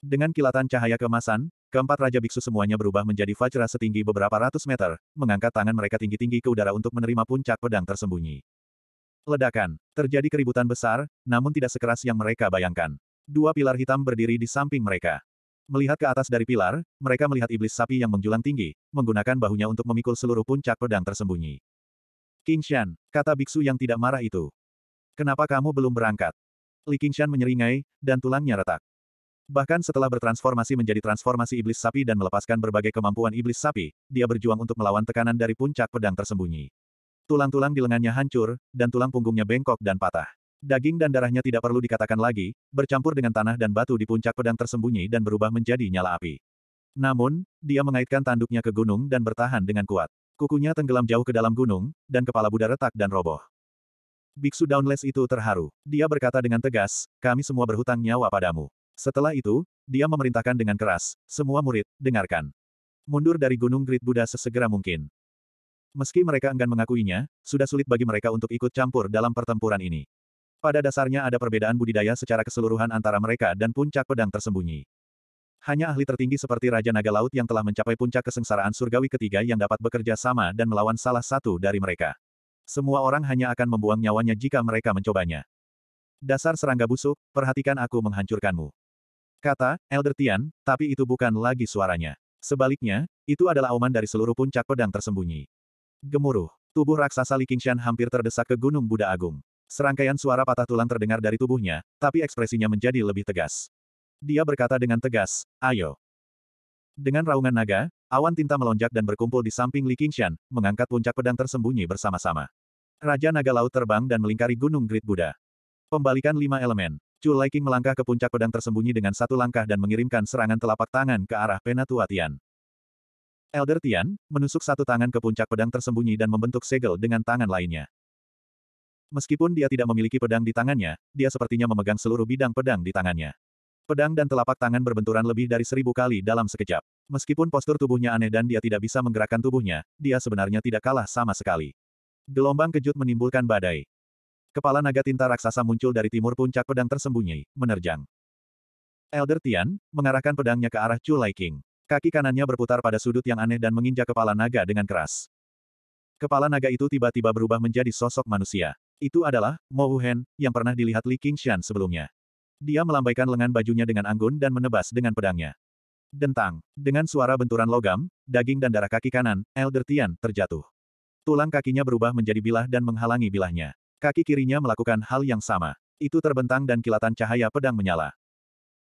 Dengan kilatan cahaya kemasan, keempat Raja Biksu semuanya berubah menjadi Vajra setinggi beberapa ratus meter, mengangkat tangan mereka tinggi-tinggi ke udara untuk menerima puncak pedang tersembunyi. Ledakan. Terjadi keributan besar, namun tidak sekeras yang mereka bayangkan. Dua pilar hitam berdiri di samping mereka. Melihat ke atas dari pilar, mereka melihat iblis sapi yang menjulang tinggi, menggunakan bahunya untuk memikul seluruh puncak pedang tersembunyi. King Shan, kata biksu yang tidak marah itu. Kenapa kamu belum berangkat? Li King Shan menyeringai, dan tulangnya retak. Bahkan setelah bertransformasi menjadi transformasi iblis sapi dan melepaskan berbagai kemampuan iblis sapi, dia berjuang untuk melawan tekanan dari puncak pedang tersembunyi. Tulang-tulang di lengannya hancur, dan tulang punggungnya bengkok dan patah. Daging dan darahnya tidak perlu dikatakan lagi, bercampur dengan tanah dan batu di puncak pedang tersembunyi dan berubah menjadi nyala api. Namun, dia mengaitkan tanduknya ke gunung dan bertahan dengan kuat. Kukunya tenggelam jauh ke dalam gunung, dan kepala Buddha retak dan roboh. Biksu Downless itu terharu. Dia berkata dengan tegas, kami semua berhutang nyawa padamu. Setelah itu, dia memerintahkan dengan keras, semua murid, dengarkan. Mundur dari Gunung Grid Buddha sesegera mungkin. Meski mereka enggan mengakuinya, sudah sulit bagi mereka untuk ikut campur dalam pertempuran ini. Pada dasarnya ada perbedaan budidaya secara keseluruhan antara mereka dan puncak pedang tersembunyi. Hanya ahli tertinggi seperti Raja Naga Laut yang telah mencapai puncak kesengsaraan surgawi ketiga yang dapat bekerja sama dan melawan salah satu dari mereka. Semua orang hanya akan membuang nyawanya jika mereka mencobanya. Dasar serangga busuk, perhatikan aku menghancurkanmu. Kata, Elder Tian, tapi itu bukan lagi suaranya. Sebaliknya, itu adalah auman dari seluruh puncak pedang tersembunyi. Gemuruh, tubuh raksasa Li Qingshan hampir terdesak ke Gunung Buddha Agung. Serangkaian suara patah tulang terdengar dari tubuhnya, tapi ekspresinya menjadi lebih tegas. Dia berkata dengan tegas, ayo. Dengan raungan naga, awan tinta melonjak dan berkumpul di samping Li Qingshan, mengangkat puncak pedang tersembunyi bersama-sama. Raja Naga Laut terbang dan melingkari Gunung Great Buddha. Pembalikan lima elemen. Chu Liking melangkah ke puncak pedang tersembunyi dengan satu langkah dan mengirimkan serangan telapak tangan ke arah Penatua Tian. Elder Tian, menusuk satu tangan ke puncak pedang tersembunyi dan membentuk segel dengan tangan lainnya. Meskipun dia tidak memiliki pedang di tangannya, dia sepertinya memegang seluruh bidang pedang di tangannya. Pedang dan telapak tangan berbenturan lebih dari seribu kali dalam sekejap. Meskipun postur tubuhnya aneh dan dia tidak bisa menggerakkan tubuhnya, dia sebenarnya tidak kalah sama sekali. Gelombang kejut menimbulkan badai. Kepala naga tinta raksasa muncul dari timur puncak pedang tersembunyi, menerjang. Elder Tian, mengarahkan pedangnya ke arah Chu Lai King. Kaki kanannya berputar pada sudut yang aneh dan menginjak kepala naga dengan keras. Kepala naga itu tiba-tiba berubah menjadi sosok manusia. Itu adalah, Mo Wuhen, yang pernah dilihat Li Qingxian sebelumnya. Dia melambaikan lengan bajunya dengan anggun dan menebas dengan pedangnya. Dentang. Dengan suara benturan logam, daging dan darah kaki kanan, Elder Tian terjatuh. Tulang kakinya berubah menjadi bilah dan menghalangi bilahnya. Kaki kirinya melakukan hal yang sama. Itu terbentang dan kilatan cahaya pedang menyala.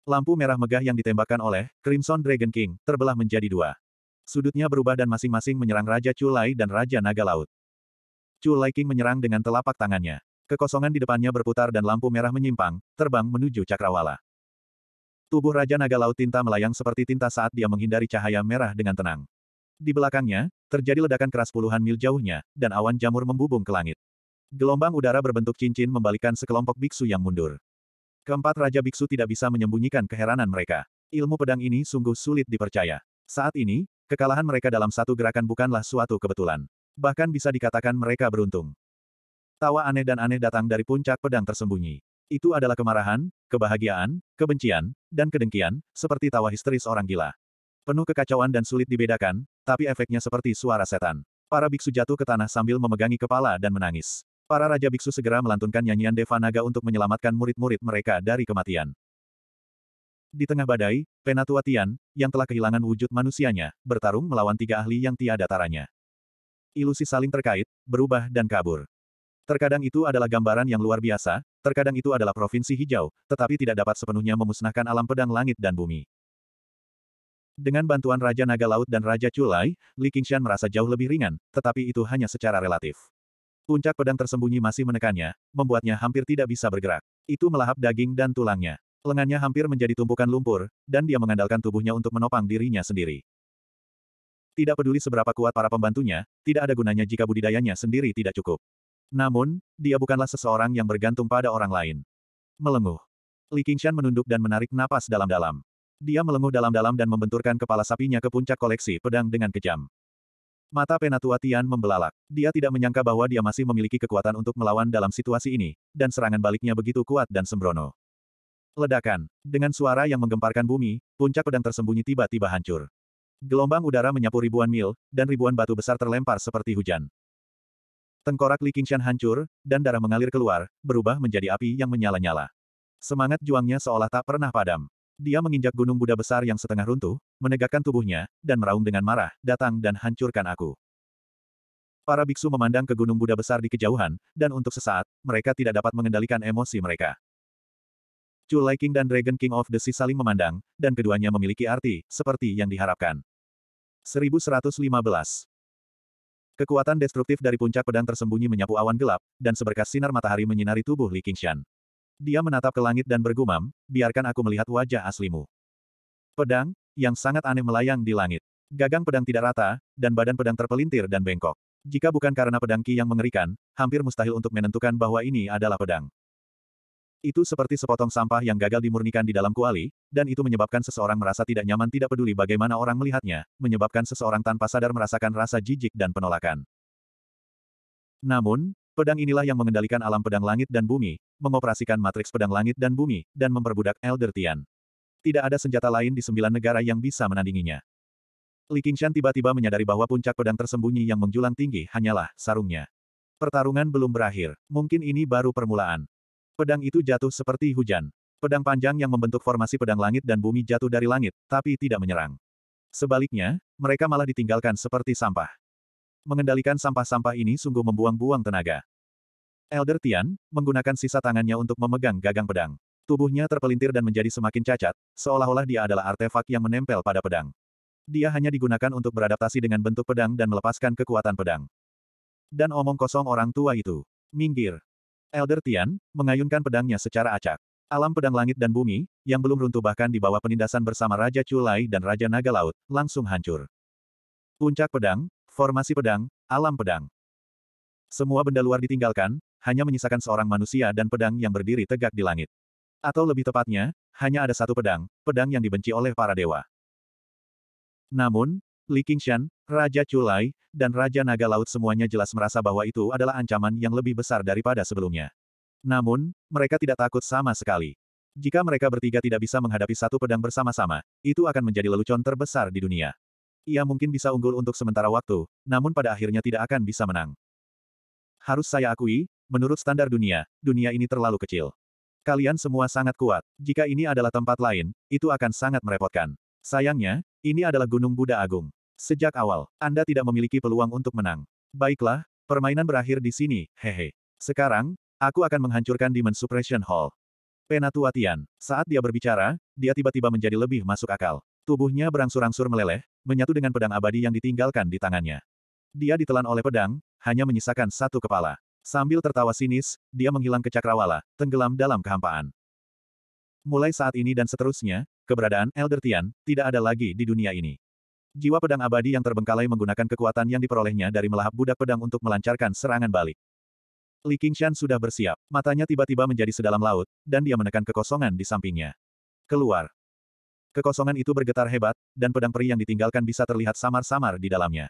Lampu merah megah yang ditembakkan oleh Crimson Dragon King terbelah menjadi dua. Sudutnya berubah dan masing-masing menyerang Raja Chulai dan Raja Naga Laut. Chulai King menyerang dengan telapak tangannya. Kekosongan di depannya berputar dan lampu merah menyimpang, terbang menuju cakrawala. Tubuh Raja Naga Laut tinta melayang seperti tinta saat dia menghindari cahaya merah dengan tenang. Di belakangnya, terjadi ledakan keras puluhan mil jauhnya, dan awan jamur membubung ke langit. Gelombang udara berbentuk cincin membalikan sekelompok biksu yang mundur. Keempat raja biksu tidak bisa menyembunyikan keheranan mereka. Ilmu pedang ini sungguh sulit dipercaya. Saat ini, kekalahan mereka dalam satu gerakan bukanlah suatu kebetulan. Bahkan bisa dikatakan mereka beruntung. Tawa aneh dan aneh datang dari puncak pedang tersembunyi. Itu adalah kemarahan, kebahagiaan, kebencian, dan kedengkian, seperti tawa histeris orang gila. Penuh kekacauan dan sulit dibedakan, tapi efeknya seperti suara setan. Para biksu jatuh ke tanah sambil memegangi kepala dan menangis. Para Raja Biksu segera melantunkan nyanyian Deva Naga untuk menyelamatkan murid-murid mereka dari kematian. Di tengah badai, Penatua Tian, yang telah kehilangan wujud manusianya, bertarung melawan tiga ahli yang tiada taranya. Ilusi saling terkait, berubah dan kabur. Terkadang itu adalah gambaran yang luar biasa, terkadang itu adalah provinsi hijau, tetapi tidak dapat sepenuhnya memusnahkan alam pedang langit dan bumi. Dengan bantuan Raja Naga Laut dan Raja Culai, Li Qingshan merasa jauh lebih ringan, tetapi itu hanya secara relatif. Puncak pedang tersembunyi masih menekannya, membuatnya hampir tidak bisa bergerak. Itu melahap daging dan tulangnya. Lengannya hampir menjadi tumpukan lumpur, dan dia mengandalkan tubuhnya untuk menopang dirinya sendiri. Tidak peduli seberapa kuat para pembantunya, tidak ada gunanya jika budidayanya sendiri tidak cukup. Namun, dia bukanlah seseorang yang bergantung pada orang lain. Melenguh. Li Qingshan menunduk dan menarik napas dalam-dalam. Dia melenguh dalam-dalam dan membenturkan kepala sapinya ke puncak koleksi pedang dengan kejam. Mata Penatua Tian membelalak. Dia tidak menyangka bahwa dia masih memiliki kekuatan untuk melawan dalam situasi ini, dan serangan baliknya begitu kuat dan sembrono. Ledakan. Dengan suara yang menggemparkan bumi, puncak pedang tersembunyi tiba-tiba hancur. Gelombang udara menyapu ribuan mil, dan ribuan batu besar terlempar seperti hujan. Tengkorak Li Qingshan hancur, dan darah mengalir keluar, berubah menjadi api yang menyala-nyala. Semangat juangnya seolah tak pernah padam. Dia menginjak gunung Buddha besar yang setengah runtuh, menegakkan tubuhnya, dan meraung dengan marah, datang dan hancurkan aku. Para biksu memandang ke gunung Buddha besar di kejauhan, dan untuk sesaat, mereka tidak dapat mengendalikan emosi mereka. Chu Lai King dan Dragon King of the Sea saling memandang, dan keduanya memiliki arti, seperti yang diharapkan. 1115 Kekuatan destruktif dari puncak pedang tersembunyi menyapu awan gelap, dan seberkas sinar matahari menyinari tubuh Li Qingshan. Dia menatap ke langit dan bergumam, biarkan aku melihat wajah aslimu. Pedang, yang sangat aneh melayang di langit. Gagang pedang tidak rata, dan badan pedang terpelintir dan bengkok. Jika bukan karena pedang Ki yang mengerikan, hampir mustahil untuk menentukan bahwa ini adalah pedang. Itu seperti sepotong sampah yang gagal dimurnikan di dalam kuali, dan itu menyebabkan seseorang merasa tidak nyaman tidak peduli bagaimana orang melihatnya, menyebabkan seseorang tanpa sadar merasakan rasa jijik dan penolakan. Namun, Pedang inilah yang mengendalikan alam pedang langit dan bumi, mengoperasikan matriks pedang langit dan bumi, dan memperbudak Elder Tian. Tidak ada senjata lain di sembilan negara yang bisa menandinginya. Li Qingshan tiba-tiba menyadari bahwa puncak pedang tersembunyi yang menjulang tinggi hanyalah sarungnya. Pertarungan belum berakhir, mungkin ini baru permulaan. Pedang itu jatuh seperti hujan. Pedang panjang yang membentuk formasi pedang langit dan bumi jatuh dari langit, tapi tidak menyerang. Sebaliknya, mereka malah ditinggalkan seperti sampah mengendalikan sampah-sampah ini sungguh membuang-buang tenaga. Elder Tian, menggunakan sisa tangannya untuk memegang gagang pedang. Tubuhnya terpelintir dan menjadi semakin cacat, seolah-olah dia adalah artefak yang menempel pada pedang. Dia hanya digunakan untuk beradaptasi dengan bentuk pedang dan melepaskan kekuatan pedang. Dan omong kosong orang tua itu. Minggir. Elder Tian, mengayunkan pedangnya secara acak. Alam pedang langit dan bumi, yang belum runtuh bahkan di bawah penindasan bersama Raja Chulai dan Raja Naga Laut, langsung hancur. Puncak pedang, Formasi pedang, alam pedang. Semua benda luar ditinggalkan, hanya menyisakan seorang manusia dan pedang yang berdiri tegak di langit. Atau lebih tepatnya, hanya ada satu pedang, pedang yang dibenci oleh para dewa. Namun, Li Qingshan, Raja Chulai, dan Raja Naga Laut semuanya jelas merasa bahwa itu adalah ancaman yang lebih besar daripada sebelumnya. Namun, mereka tidak takut sama sekali. Jika mereka bertiga tidak bisa menghadapi satu pedang bersama-sama, itu akan menjadi lelucon terbesar di dunia. Ia mungkin bisa unggul untuk sementara waktu, namun pada akhirnya tidak akan bisa menang. Harus saya akui, menurut standar dunia, dunia ini terlalu kecil. Kalian semua sangat kuat. Jika ini adalah tempat lain, itu akan sangat merepotkan. Sayangnya, ini adalah Gunung Buddha Agung. Sejak awal, Anda tidak memiliki peluang untuk menang. Baiklah, permainan berakhir di sini, hehe. Sekarang, aku akan menghancurkan Demon Suppression Hall. Penatua Tian. Saat dia berbicara, dia tiba-tiba menjadi lebih masuk akal. Tubuhnya berangsur-angsur meleleh, menyatu dengan pedang abadi yang ditinggalkan di tangannya. Dia ditelan oleh pedang, hanya menyisakan satu kepala. Sambil tertawa sinis, dia menghilang ke cakrawala, tenggelam dalam kehampaan. Mulai saat ini dan seterusnya, keberadaan Elder Tian tidak ada lagi di dunia ini. Jiwa pedang abadi yang terbengkalai menggunakan kekuatan yang diperolehnya dari melahap budak pedang untuk melancarkan serangan balik. Li Qingshan sudah bersiap, matanya tiba-tiba menjadi sedalam laut, dan dia menekan kekosongan di sampingnya. Keluar. Kekosongan itu bergetar hebat, dan pedang peri yang ditinggalkan bisa terlihat samar-samar di dalamnya.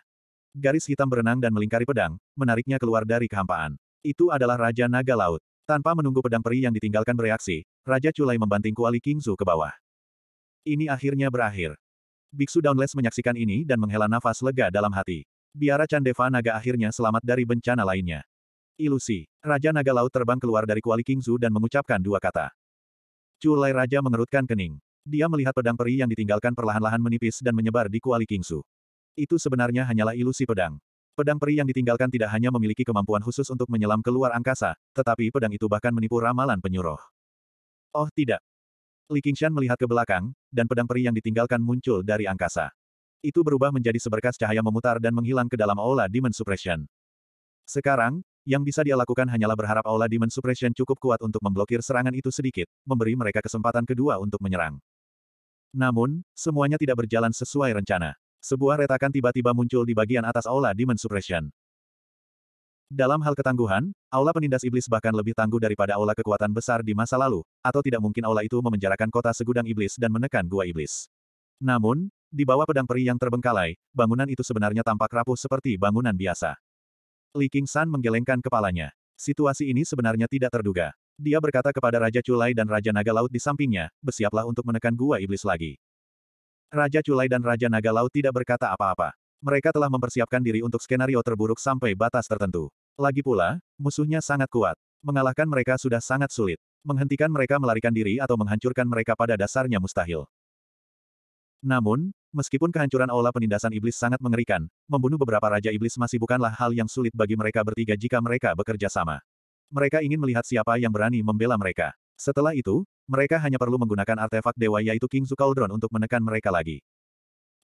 Garis hitam berenang dan melingkari pedang, menariknya keluar dari kehampaan. Itu adalah Raja Naga Laut. Tanpa menunggu pedang peri yang ditinggalkan bereaksi, Raja Culai membanting kuali Kingzu ke bawah. Ini akhirnya berakhir. Biksu Downless menyaksikan ini dan menghela nafas lega dalam hati. Biara Candeva Naga akhirnya selamat dari bencana lainnya. Ilusi. Raja Naga Laut terbang keluar dari kuali Kingzu dan mengucapkan dua kata. Culai Raja mengerutkan kening. Dia melihat pedang peri yang ditinggalkan perlahan-lahan menipis dan menyebar di kuali Kingsu. Itu sebenarnya hanyalah ilusi pedang. Pedang peri yang ditinggalkan tidak hanya memiliki kemampuan khusus untuk menyelam ke luar angkasa, tetapi pedang itu bahkan menipu ramalan penyuruh. Oh tidak. Li Qingshan melihat ke belakang, dan pedang peri yang ditinggalkan muncul dari angkasa. Itu berubah menjadi seberkas cahaya memutar dan menghilang ke dalam Aula Demon Suppression. Sekarang, yang bisa dia lakukan hanyalah berharap Aula Demon Suppression cukup kuat untuk memblokir serangan itu sedikit, memberi mereka kesempatan kedua untuk menyerang. Namun, semuanya tidak berjalan sesuai rencana. Sebuah retakan tiba-tiba muncul di bagian atas aula Demon Suppression. Dalam hal ketangguhan, aula penindas iblis bahkan lebih tangguh daripada aula kekuatan besar di masa lalu, atau tidak mungkin aula itu memenjarakan kota segudang iblis dan menekan gua iblis. Namun, di bawah pedang peri yang terbengkalai, bangunan itu sebenarnya tampak rapuh seperti bangunan biasa. Li King San menggelengkan kepalanya. Situasi ini sebenarnya tidak terduga. Dia berkata kepada Raja Culai dan Raja Naga Laut di sampingnya, bersiaplah untuk menekan gua iblis lagi. Raja Culai dan Raja Naga Laut tidak berkata apa-apa. Mereka telah mempersiapkan diri untuk skenario terburuk sampai batas tertentu. Lagi pula, musuhnya sangat kuat. Mengalahkan mereka sudah sangat sulit. Menghentikan mereka melarikan diri atau menghancurkan mereka pada dasarnya mustahil. Namun, meskipun kehancuran aula penindasan iblis sangat mengerikan, membunuh beberapa raja iblis masih bukanlah hal yang sulit bagi mereka bertiga jika mereka bekerja sama. Mereka ingin melihat siapa yang berani membela mereka. Setelah itu, mereka hanya perlu menggunakan artefak dewa yaitu King Zucauldron untuk menekan mereka lagi.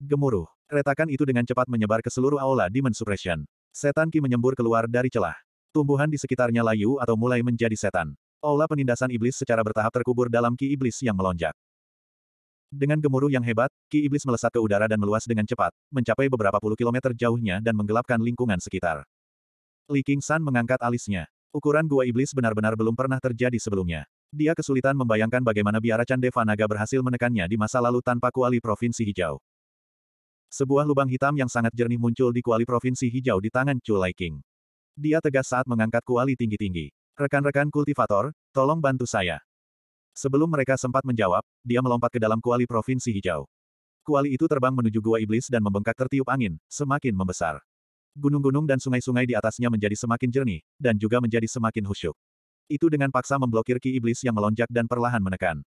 Gemuruh. Retakan itu dengan cepat menyebar ke seluruh aula di Suppression. Setan Ki menyembur keluar dari celah. Tumbuhan di sekitarnya layu atau mulai menjadi setan. Aula penindasan iblis secara bertahap terkubur dalam Ki Iblis yang melonjak. Dengan gemuruh yang hebat, Ki Iblis melesat ke udara dan meluas dengan cepat, mencapai beberapa puluh kilometer jauhnya dan menggelapkan lingkungan sekitar. Li King San mengangkat alisnya. Ukuran gua iblis benar-benar belum pernah terjadi sebelumnya. Dia kesulitan membayangkan bagaimana biara Candeva Naga berhasil menekannya di masa lalu tanpa kuali Provinsi Hijau. Sebuah lubang hitam yang sangat jernih muncul di kuali Provinsi Hijau di tangan Lai King. Dia tegas saat mengangkat kuali tinggi-tinggi. Rekan-rekan kultivator, tolong bantu saya. Sebelum mereka sempat menjawab, dia melompat ke dalam kuali Provinsi Hijau. Kuali itu terbang menuju gua iblis dan membengkak tertiup angin, semakin membesar. Gunung-gunung dan sungai-sungai di atasnya menjadi semakin jernih, dan juga menjadi semakin khusyuk. Itu dengan paksa memblokir ki iblis yang melonjak dan perlahan menekan.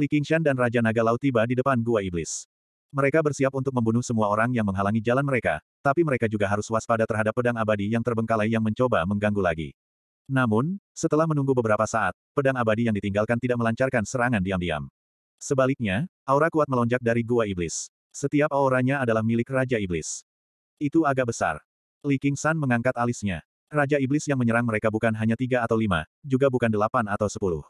Li Qingshan dan Raja Naga Laut tiba di depan gua iblis. Mereka bersiap untuk membunuh semua orang yang menghalangi jalan mereka, tapi mereka juga harus waspada terhadap pedang abadi yang terbengkalai yang mencoba mengganggu lagi. Namun, setelah menunggu beberapa saat, pedang abadi yang ditinggalkan tidak melancarkan serangan diam-diam. Sebaliknya, aura kuat melonjak dari gua iblis. Setiap auranya adalah milik Raja Iblis. Itu agak besar. Li San mengangkat alisnya. Raja Iblis yang menyerang mereka bukan hanya tiga atau lima, juga bukan delapan atau sepuluh.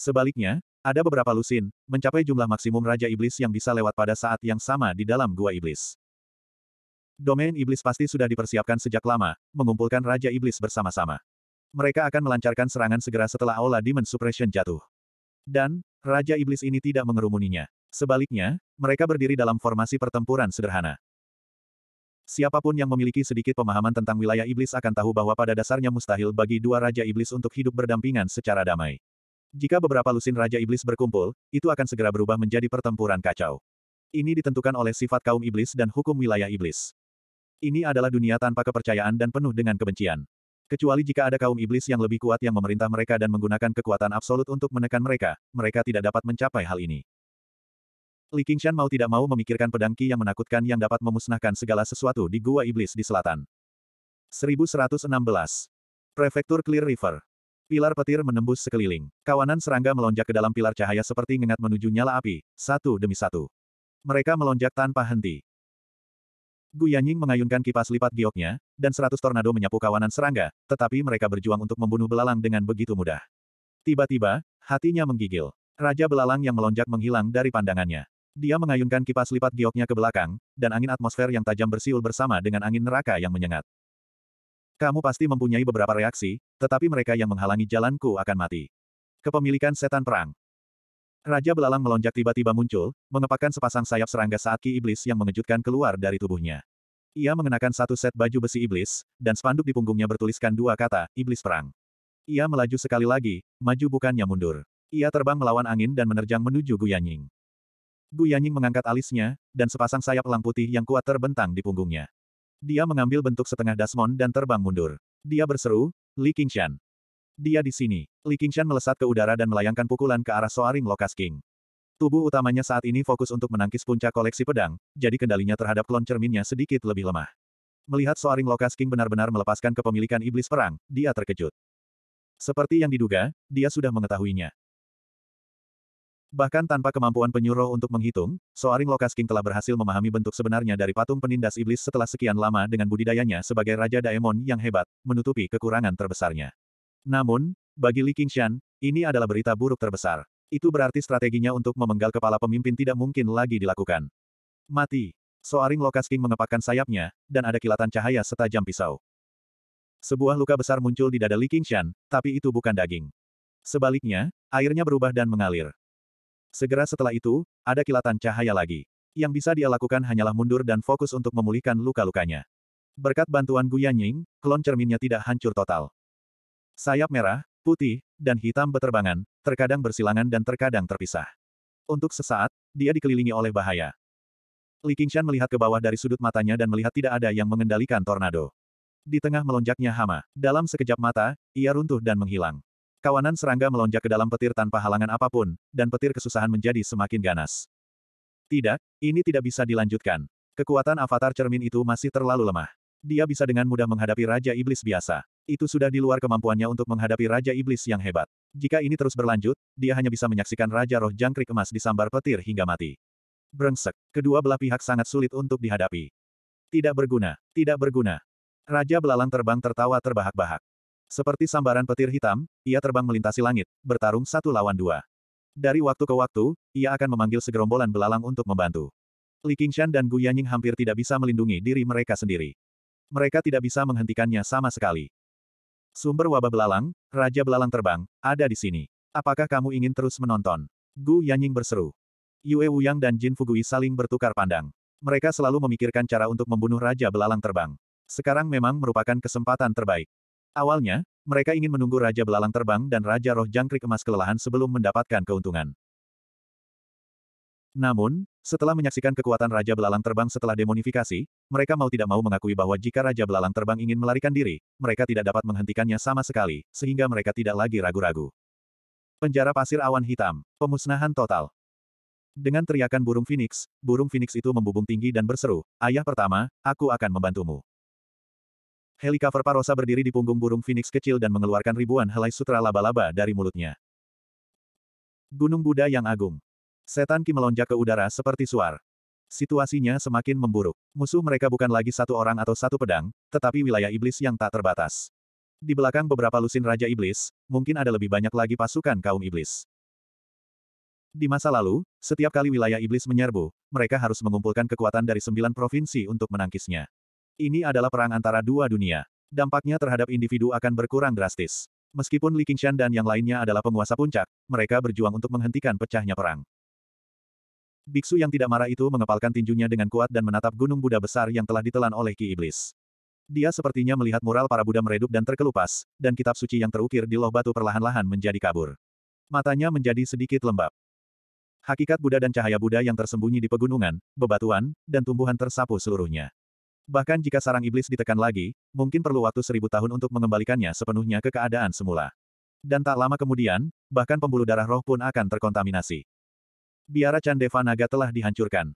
Sebaliknya, ada beberapa lusin, mencapai jumlah maksimum Raja Iblis yang bisa lewat pada saat yang sama di dalam Gua Iblis. Domain Iblis pasti sudah dipersiapkan sejak lama, mengumpulkan Raja Iblis bersama-sama. Mereka akan melancarkan serangan segera setelah Aula Demon Suppression jatuh. Dan, Raja Iblis ini tidak mengerumuninya. Sebaliknya, mereka berdiri dalam formasi pertempuran sederhana. Siapapun yang memiliki sedikit pemahaman tentang wilayah iblis akan tahu bahwa pada dasarnya mustahil bagi dua raja iblis untuk hidup berdampingan secara damai. Jika beberapa lusin raja iblis berkumpul, itu akan segera berubah menjadi pertempuran kacau. Ini ditentukan oleh sifat kaum iblis dan hukum wilayah iblis. Ini adalah dunia tanpa kepercayaan dan penuh dengan kebencian. Kecuali jika ada kaum iblis yang lebih kuat yang memerintah mereka dan menggunakan kekuatan absolut untuk menekan mereka, mereka tidak dapat mencapai hal ini. Li Qingshan mau tidak mau memikirkan pedang Qi yang menakutkan yang dapat memusnahkan segala sesuatu di Gua Iblis di selatan. 1116. Prefektur Clear River. Pilar petir menembus sekeliling. Kawanan serangga melonjak ke dalam pilar cahaya seperti ngengat menuju nyala api, satu demi satu. Mereka melonjak tanpa henti. Gu Yanying mengayunkan kipas lipat gioknya, dan seratus tornado menyapu kawanan serangga, tetapi mereka berjuang untuk membunuh belalang dengan begitu mudah. Tiba-tiba, hatinya menggigil. Raja belalang yang melonjak menghilang dari pandangannya. Dia mengayunkan kipas lipat gioknya ke belakang, dan angin atmosfer yang tajam bersiul bersama dengan angin neraka yang menyengat. Kamu pasti mempunyai beberapa reaksi, tetapi mereka yang menghalangi jalanku akan mati. Kepemilikan setan perang. Raja belalang melonjak tiba-tiba muncul, mengepakkan sepasang sayap serangga saat ki iblis yang mengejutkan keluar dari tubuhnya. Ia mengenakan satu set baju besi iblis, dan spanduk di punggungnya bertuliskan dua kata, iblis perang. Ia melaju sekali lagi, maju bukannya mundur. Ia terbang melawan angin dan menerjang menuju Guyanying. Gu Yanying mengangkat alisnya, dan sepasang sayap elang putih yang kuat terbentang di punggungnya. Dia mengambil bentuk setengah Dasmon dan terbang mundur. Dia berseru, Li Qingshan. Dia di sini. Li Qingshan melesat ke udara dan melayangkan pukulan ke arah Soaring Lokas King. Tubuh utamanya saat ini fokus untuk menangkis puncak koleksi pedang, jadi kendalinya terhadap klon cerminnya sedikit lebih lemah. Melihat Soaring Lokas King benar-benar melepaskan kepemilikan iblis perang, dia terkejut. Seperti yang diduga, dia sudah mengetahuinya. Bahkan tanpa kemampuan penyuruh untuk menghitung, Soaring Lokas King telah berhasil memahami bentuk sebenarnya dari patung penindas iblis setelah sekian lama dengan budidayanya sebagai Raja Daemon yang hebat, menutupi kekurangan terbesarnya. Namun, bagi Li Qingshan, ini adalah berita buruk terbesar. Itu berarti strateginya untuk memenggal kepala pemimpin tidak mungkin lagi dilakukan. Mati. Soaring Lokas King mengepakkan sayapnya, dan ada kilatan cahaya setajam pisau. Sebuah luka besar muncul di dada Li Qingshan, tapi itu bukan daging. Sebaliknya, airnya berubah dan mengalir. Segera setelah itu, ada kilatan cahaya lagi. Yang bisa dia lakukan hanyalah mundur dan fokus untuk memulihkan luka-lukanya. Berkat bantuan Gu Yanying, klon cerminnya tidak hancur total. Sayap merah, putih, dan hitam beterbangan, terkadang bersilangan dan terkadang terpisah. Untuk sesaat, dia dikelilingi oleh bahaya. Li Qingshan melihat ke bawah dari sudut matanya dan melihat tidak ada yang mengendalikan tornado. Di tengah melonjaknya hama, dalam sekejap mata, ia runtuh dan menghilang. Kawanan serangga melonjak ke dalam petir tanpa halangan apapun, dan petir kesusahan menjadi semakin ganas. Tidak, ini tidak bisa dilanjutkan. Kekuatan avatar cermin itu masih terlalu lemah. Dia bisa dengan mudah menghadapi Raja Iblis biasa. Itu sudah di luar kemampuannya untuk menghadapi Raja Iblis yang hebat. Jika ini terus berlanjut, dia hanya bisa menyaksikan Raja Roh Jangkrik Emas disambar petir hingga mati. Brengsek, kedua belah pihak sangat sulit untuk dihadapi. Tidak berguna, tidak berguna. Raja Belalang terbang tertawa terbahak-bahak. Seperti sambaran petir hitam, ia terbang melintasi langit, bertarung satu lawan dua. Dari waktu ke waktu, ia akan memanggil segerombolan belalang untuk membantu. Li Qingshan dan Gu Yanying hampir tidak bisa melindungi diri mereka sendiri. Mereka tidak bisa menghentikannya sama sekali. Sumber wabah belalang, Raja Belalang Terbang, ada di sini. Apakah kamu ingin terus menonton? Gu Yanying berseru. Yue Wuyang dan Jin Fugui saling bertukar pandang. Mereka selalu memikirkan cara untuk membunuh Raja Belalang Terbang. Sekarang memang merupakan kesempatan terbaik. Awalnya, mereka ingin menunggu Raja Belalang Terbang dan Raja Roh Jangkrik Emas kelelahan sebelum mendapatkan keuntungan. Namun, setelah menyaksikan kekuatan Raja Belalang Terbang setelah demonifikasi, mereka mau tidak mau mengakui bahwa jika Raja Belalang Terbang ingin melarikan diri, mereka tidak dapat menghentikannya sama sekali, sehingga mereka tidak lagi ragu-ragu. Penjara pasir awan hitam, pemusnahan total. Dengan teriakan burung phoenix, burung phoenix itu membubung tinggi dan berseru, Ayah pertama, aku akan membantumu. Helikopter Parosa berdiri di punggung burung Phoenix kecil dan mengeluarkan ribuan helai sutra laba-laba dari mulutnya. Gunung Buddha yang agung. Setan Ki melonjak ke udara seperti suar. Situasinya semakin memburuk. Musuh mereka bukan lagi satu orang atau satu pedang, tetapi wilayah iblis yang tak terbatas. Di belakang beberapa lusin Raja Iblis, mungkin ada lebih banyak lagi pasukan kaum iblis. Di masa lalu, setiap kali wilayah iblis menyerbu, mereka harus mengumpulkan kekuatan dari sembilan provinsi untuk menangkisnya. Ini adalah perang antara dua dunia. Dampaknya terhadap individu akan berkurang drastis. Meskipun Li Qingshan dan yang lainnya adalah penguasa puncak, mereka berjuang untuk menghentikan pecahnya perang. Biksu yang tidak marah itu mengepalkan tinjunya dengan kuat dan menatap gunung Buddha besar yang telah ditelan oleh Ki Iblis. Dia sepertinya melihat mural para Buddha meredup dan terkelupas, dan kitab suci yang terukir di loh batu perlahan-lahan menjadi kabur. Matanya menjadi sedikit lembab. Hakikat Buddha dan cahaya Buddha yang tersembunyi di pegunungan, bebatuan, dan tumbuhan tersapu seluruhnya. Bahkan jika sarang iblis ditekan lagi, mungkin perlu waktu seribu tahun untuk mengembalikannya sepenuhnya ke keadaan semula. Dan tak lama kemudian, bahkan pembuluh darah roh pun akan terkontaminasi. Biara Chandeva Naga telah dihancurkan.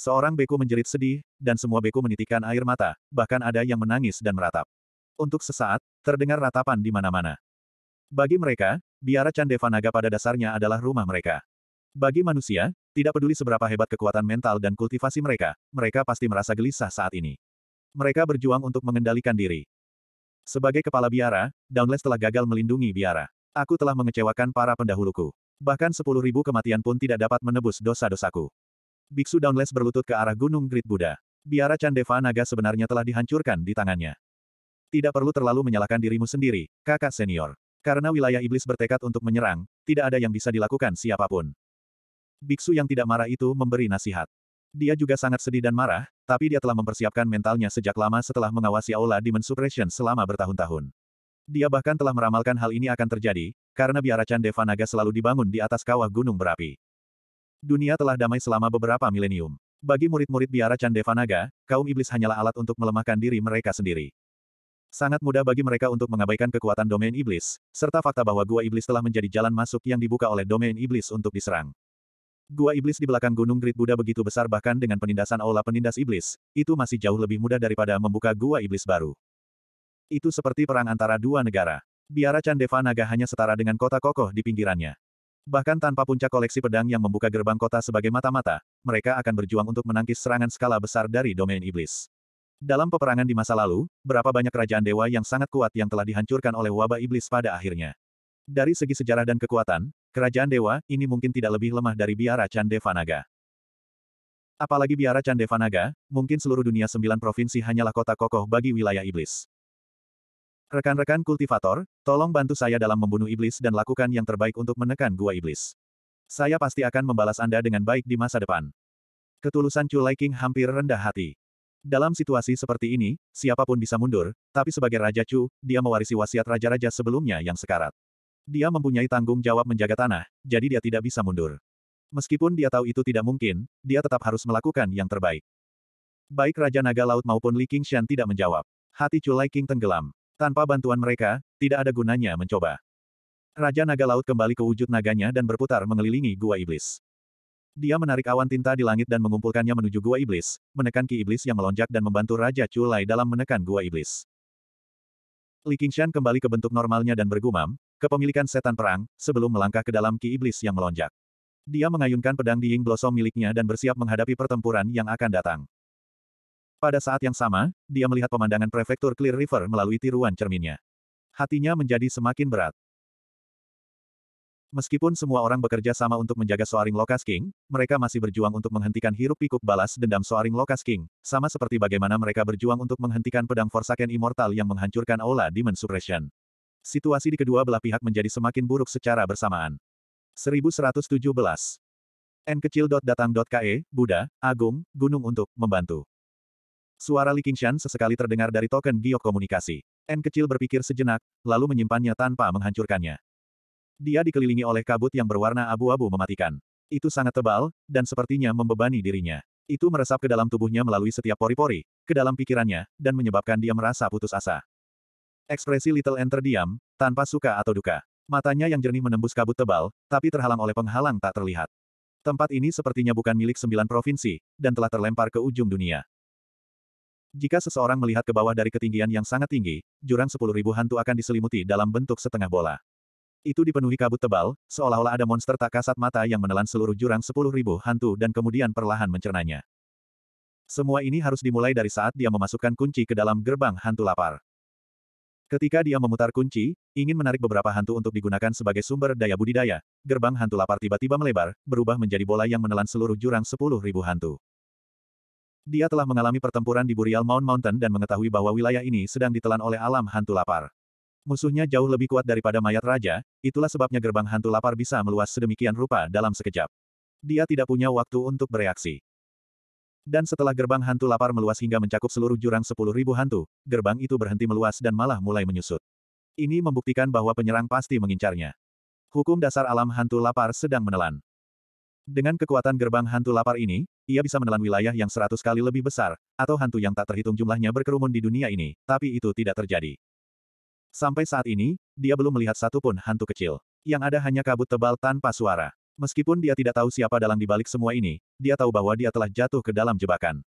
Seorang beku menjerit sedih, dan semua beku menitikkan air mata, bahkan ada yang menangis dan meratap. Untuk sesaat, terdengar ratapan di mana-mana. Bagi mereka, biara Chandeva Naga pada dasarnya adalah rumah mereka. Bagi manusia, tidak peduli seberapa hebat kekuatan mental dan kultivasi mereka, mereka pasti merasa gelisah saat ini. Mereka berjuang untuk mengendalikan diri. Sebagai kepala biara, Downless telah gagal melindungi biara. Aku telah mengecewakan para pendahuluku. Bahkan sepuluh ribu kematian pun tidak dapat menebus dosa-dosaku. Biksu Downless berlutut ke arah Gunung Grid Buddha. Biara Chandeva Naga sebenarnya telah dihancurkan di tangannya. Tidak perlu terlalu menyalahkan dirimu sendiri, kakak senior. Karena wilayah iblis bertekad untuk menyerang, tidak ada yang bisa dilakukan siapapun. Biksu yang tidak marah itu memberi nasihat. Dia juga sangat sedih dan marah, tapi dia telah mempersiapkan mentalnya sejak lama setelah mengawasi Aula Demon Suppression selama bertahun-tahun. Dia bahkan telah meramalkan hal ini akan terjadi, karena biara Chan Naga selalu dibangun di atas kawah gunung berapi. Dunia telah damai selama beberapa milenium. Bagi murid-murid biara Chan Naga, kaum iblis hanyalah alat untuk melemahkan diri mereka sendiri. Sangat mudah bagi mereka untuk mengabaikan kekuatan domain iblis, serta fakta bahwa gua iblis telah menjadi jalan masuk yang dibuka oleh domain iblis untuk diserang. Gua iblis di belakang gunung Great Buddha begitu besar bahkan dengan penindasan aula penindas iblis, itu masih jauh lebih mudah daripada membuka gua iblis baru. Itu seperti perang antara dua negara. Biara Candeva Naga hanya setara dengan kota kokoh di pinggirannya. Bahkan tanpa puncak koleksi pedang yang membuka gerbang kota sebagai mata-mata, mereka akan berjuang untuk menangkis serangan skala besar dari domain iblis. Dalam peperangan di masa lalu, berapa banyak kerajaan dewa yang sangat kuat yang telah dihancurkan oleh wabah iblis pada akhirnya. Dari segi sejarah dan kekuatan, Kerajaan Dewa, ini mungkin tidak lebih lemah dari biara Candevanaga. Apalagi biara Candevanaga, mungkin seluruh dunia sembilan provinsi hanyalah kota kokoh bagi wilayah iblis. Rekan-rekan kultivator, tolong bantu saya dalam membunuh iblis dan lakukan yang terbaik untuk menekan gua iblis. Saya pasti akan membalas Anda dengan baik di masa depan. Ketulusan Chu Lai King hampir rendah hati. Dalam situasi seperti ini, siapapun bisa mundur, tapi sebagai Raja Chu, dia mewarisi wasiat raja-raja sebelumnya yang sekarat. Dia mempunyai tanggung jawab menjaga tanah, jadi dia tidak bisa mundur. Meskipun dia tahu itu tidak mungkin, dia tetap harus melakukan yang terbaik. Baik Raja Naga Laut maupun Li Qingshan tidak menjawab. Hati Chu Lai King tenggelam. Tanpa bantuan mereka, tidak ada gunanya mencoba. Raja Naga Laut kembali ke wujud naganya dan berputar mengelilingi Gua Iblis. Dia menarik awan tinta di langit dan mengumpulkannya menuju Gua Iblis, menekan Ki Iblis yang melonjak dan membantu Raja Chu Lai dalam menekan Gua Iblis. Li Qingshan kembali ke bentuk normalnya dan bergumam, kepemilikan setan perang, sebelum melangkah ke dalam ki iblis yang melonjak. Dia mengayunkan pedang Diing Blossom miliknya dan bersiap menghadapi pertempuran yang akan datang. Pada saat yang sama, dia melihat pemandangan prefektur Clear River melalui tiruan cerminnya. Hatinya menjadi semakin berat. Meskipun semua orang bekerja sama untuk menjaga Soaring Lokas King, mereka masih berjuang untuk menghentikan hiruk-pikuk balas dendam Soaring Lokas King, sama seperti bagaimana mereka berjuang untuk menghentikan pedang Forsaken Immortal yang menghancurkan Aula Demon Suppression. Situasi di kedua belah pihak menjadi semakin buruk secara bersamaan. 1117. N kecil dot datang dot KE, Buddha, Agung, Gunung untuk, membantu. Suara Li Qingshan sesekali terdengar dari token giok komunikasi. N kecil berpikir sejenak, lalu menyimpannya tanpa menghancurkannya. Dia dikelilingi oleh kabut yang berwarna abu-abu mematikan. Itu sangat tebal, dan sepertinya membebani dirinya. Itu meresap ke dalam tubuhnya melalui setiap pori-pori, ke dalam pikirannya, dan menyebabkan dia merasa putus asa. Ekspresi Little N terdiam, tanpa suka atau duka. Matanya yang jernih menembus kabut tebal, tapi terhalang oleh penghalang tak terlihat. Tempat ini sepertinya bukan milik sembilan provinsi, dan telah terlempar ke ujung dunia. Jika seseorang melihat ke bawah dari ketinggian yang sangat tinggi, jurang sepuluh ribu hantu akan diselimuti dalam bentuk setengah bola. Itu dipenuhi kabut tebal, seolah-olah ada monster tak kasat mata yang menelan seluruh jurang sepuluh ribu hantu dan kemudian perlahan mencernanya. Semua ini harus dimulai dari saat dia memasukkan kunci ke dalam gerbang hantu lapar. Ketika dia memutar kunci, ingin menarik beberapa hantu untuk digunakan sebagai sumber daya budidaya, gerbang hantu lapar tiba-tiba melebar, berubah menjadi bola yang menelan seluruh jurang ribu hantu. Dia telah mengalami pertempuran di Burial Mount Mountain dan mengetahui bahwa wilayah ini sedang ditelan oleh alam hantu lapar. Musuhnya jauh lebih kuat daripada mayat raja, itulah sebabnya gerbang hantu lapar bisa meluas sedemikian rupa dalam sekejap. Dia tidak punya waktu untuk bereaksi. Dan setelah gerbang hantu lapar meluas hingga mencakup seluruh jurang sepuluh ribu hantu, gerbang itu berhenti meluas dan malah mulai menyusut. Ini membuktikan bahwa penyerang pasti mengincarnya. Hukum dasar alam hantu lapar sedang menelan. Dengan kekuatan gerbang hantu lapar ini, ia bisa menelan wilayah yang seratus kali lebih besar, atau hantu yang tak terhitung jumlahnya berkerumun di dunia ini, tapi itu tidak terjadi. Sampai saat ini, dia belum melihat satupun hantu kecil. Yang ada hanya kabut tebal tanpa suara. Meskipun dia tidak tahu siapa dalang dibalik semua ini, dia tahu bahwa dia telah jatuh ke dalam jebakan.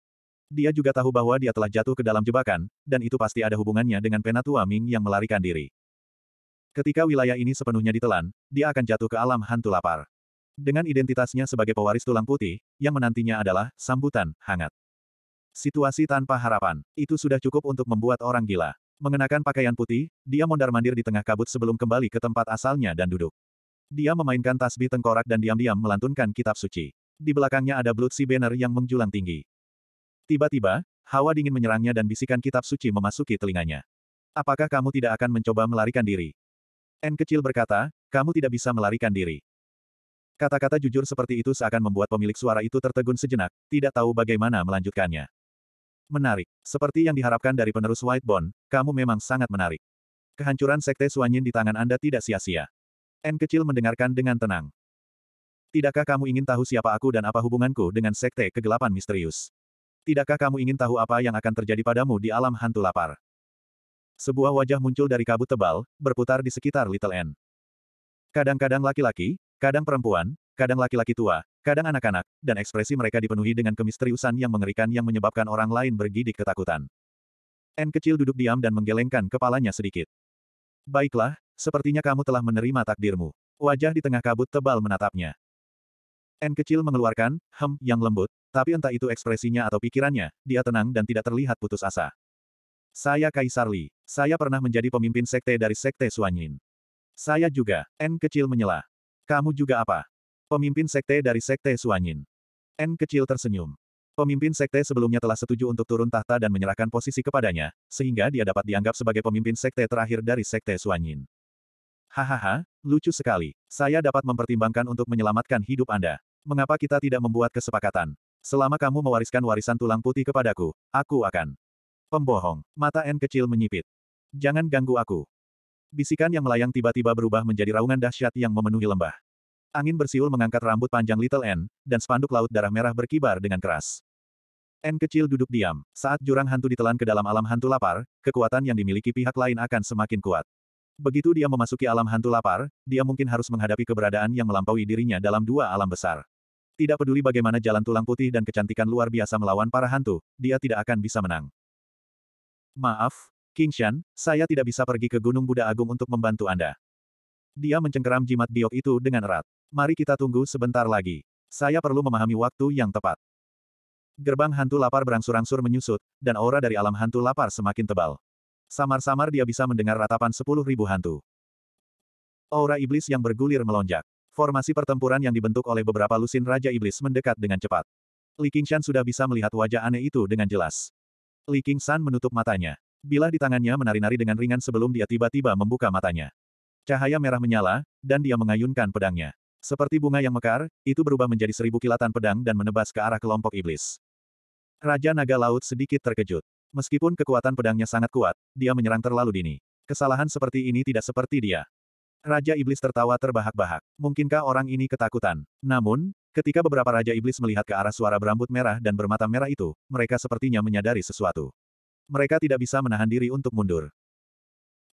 Dia juga tahu bahwa dia telah jatuh ke dalam jebakan, dan itu pasti ada hubungannya dengan Penatua Ming yang melarikan diri. Ketika wilayah ini sepenuhnya ditelan, dia akan jatuh ke alam hantu lapar. Dengan identitasnya sebagai pewaris tulang putih, yang menantinya adalah sambutan hangat. Situasi tanpa harapan, itu sudah cukup untuk membuat orang gila. Mengenakan pakaian putih, dia mondar-mandir di tengah kabut sebelum kembali ke tempat asalnya dan duduk. Dia memainkan tasbih tengkorak dan diam-diam melantunkan kitab suci. Di belakangnya ada Blood Sea Banner yang menjulang tinggi. Tiba-tiba, hawa dingin menyerangnya dan bisikan kitab suci memasuki telinganya. Apakah kamu tidak akan mencoba melarikan diri? N kecil berkata, kamu tidak bisa melarikan diri. Kata-kata jujur seperti itu seakan membuat pemilik suara itu tertegun sejenak, tidak tahu bagaimana melanjutkannya. Menarik. Seperti yang diharapkan dari penerus Whitebone, kamu memang sangat menarik. Kehancuran Sekte Suanyin di tangan Anda tidak sia-sia. N kecil mendengarkan dengan tenang. Tidakkah kamu ingin tahu siapa aku dan apa hubunganku dengan sekte kegelapan misterius? Tidakkah kamu ingin tahu apa yang akan terjadi padamu di alam hantu lapar? Sebuah wajah muncul dari kabut tebal, berputar di sekitar Little N. Kadang-kadang laki-laki, kadang perempuan, kadang laki-laki tua, kadang anak-anak, dan ekspresi mereka dipenuhi dengan kemisteriusan yang mengerikan yang menyebabkan orang lain bergidik ketakutan. N kecil duduk diam dan menggelengkan kepalanya sedikit. Baiklah, Sepertinya kamu telah menerima takdirmu. Wajah di tengah kabut tebal menatapnya. N kecil mengeluarkan, hem, yang lembut, tapi entah itu ekspresinya atau pikirannya, dia tenang dan tidak terlihat putus asa. Saya Kaisar Li. Saya pernah menjadi pemimpin sekte dari sekte Suanyin. Saya juga, N kecil menyela. Kamu juga apa? Pemimpin sekte dari sekte Suanyin. N kecil tersenyum. Pemimpin sekte sebelumnya telah setuju untuk turun tahta dan menyerahkan posisi kepadanya, sehingga dia dapat dianggap sebagai pemimpin sekte terakhir dari sekte Suanyin. Hahaha, lucu sekali. Saya dapat mempertimbangkan untuk menyelamatkan hidup Anda. Mengapa kita tidak membuat kesepakatan? Selama kamu mewariskan warisan tulang putih kepadaku, aku akan. Pembohong. Mata N kecil menyipit. Jangan ganggu aku. Bisikan yang melayang tiba-tiba berubah menjadi raungan dahsyat yang memenuhi lembah. Angin bersiul mengangkat rambut panjang Little N, dan spanduk laut darah merah berkibar dengan keras. N kecil duduk diam. Saat jurang hantu ditelan ke dalam alam hantu lapar, kekuatan yang dimiliki pihak lain akan semakin kuat. Begitu dia memasuki alam hantu lapar, dia mungkin harus menghadapi keberadaan yang melampaui dirinya dalam dua alam besar. Tidak peduli bagaimana jalan tulang putih dan kecantikan luar biasa melawan para hantu, dia tidak akan bisa menang. Maaf, King Shan, saya tidak bisa pergi ke Gunung Buddha Agung untuk membantu Anda. Dia mencengkeram jimat biok itu dengan erat. Mari kita tunggu sebentar lagi. Saya perlu memahami waktu yang tepat. Gerbang hantu lapar berangsur-angsur menyusut, dan aura dari alam hantu lapar semakin tebal. Samar-samar dia bisa mendengar ratapan sepuluh ribu hantu. Aura iblis yang bergulir melonjak. Formasi pertempuran yang dibentuk oleh beberapa lusin Raja Iblis mendekat dengan cepat. Li Qingshan sudah bisa melihat wajah aneh itu dengan jelas. Li Qingshan menutup matanya. Bila di tangannya menari-nari dengan ringan sebelum dia tiba-tiba membuka matanya. Cahaya merah menyala, dan dia mengayunkan pedangnya. Seperti bunga yang mekar, itu berubah menjadi seribu kilatan pedang dan menebas ke arah kelompok iblis. Raja Naga Laut sedikit terkejut. Meskipun kekuatan pedangnya sangat kuat, dia menyerang terlalu dini. Kesalahan seperti ini tidak seperti dia. Raja Iblis tertawa terbahak-bahak. Mungkinkah orang ini ketakutan? Namun, ketika beberapa Raja Iblis melihat ke arah suara berambut merah dan bermata merah itu, mereka sepertinya menyadari sesuatu. Mereka tidak bisa menahan diri untuk mundur.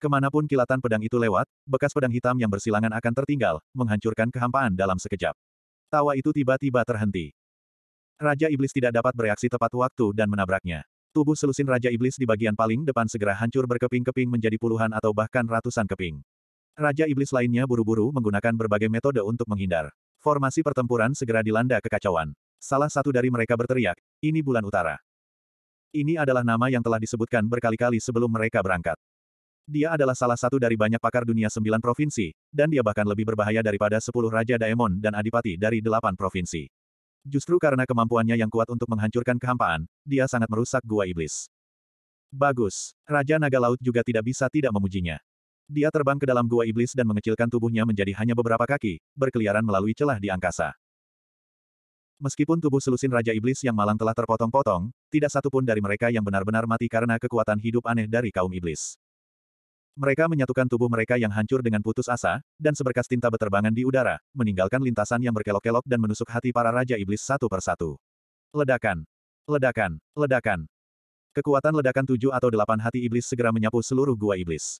Kemanapun kilatan pedang itu lewat, bekas pedang hitam yang bersilangan akan tertinggal, menghancurkan kehampaan dalam sekejap. Tawa itu tiba-tiba terhenti. Raja Iblis tidak dapat bereaksi tepat waktu dan menabraknya. Tubuh selusin Raja Iblis di bagian paling depan segera hancur berkeping-keping menjadi puluhan atau bahkan ratusan keping. Raja Iblis lainnya buru-buru menggunakan berbagai metode untuk menghindar. Formasi pertempuran segera dilanda kekacauan. Salah satu dari mereka berteriak, ini bulan utara. Ini adalah nama yang telah disebutkan berkali-kali sebelum mereka berangkat. Dia adalah salah satu dari banyak pakar dunia sembilan provinsi, dan dia bahkan lebih berbahaya daripada sepuluh Raja Daemon dan Adipati dari delapan provinsi. Justru karena kemampuannya yang kuat untuk menghancurkan kehampaan, dia sangat merusak gua iblis. Bagus. Raja Naga Laut juga tidak bisa tidak memujinya. Dia terbang ke dalam gua iblis dan mengecilkan tubuhnya menjadi hanya beberapa kaki, berkeliaran melalui celah di angkasa. Meskipun tubuh selusin Raja Iblis yang malang telah terpotong-potong, tidak satupun dari mereka yang benar-benar mati karena kekuatan hidup aneh dari kaum iblis. Mereka menyatukan tubuh mereka yang hancur dengan putus asa, dan seberkas tinta beterbangan di udara, meninggalkan lintasan yang berkelok-kelok dan menusuk hati para Raja Iblis satu persatu. Ledakan! Ledakan! Ledakan! Kekuatan ledakan tujuh atau delapan hati iblis segera menyapu seluruh gua iblis.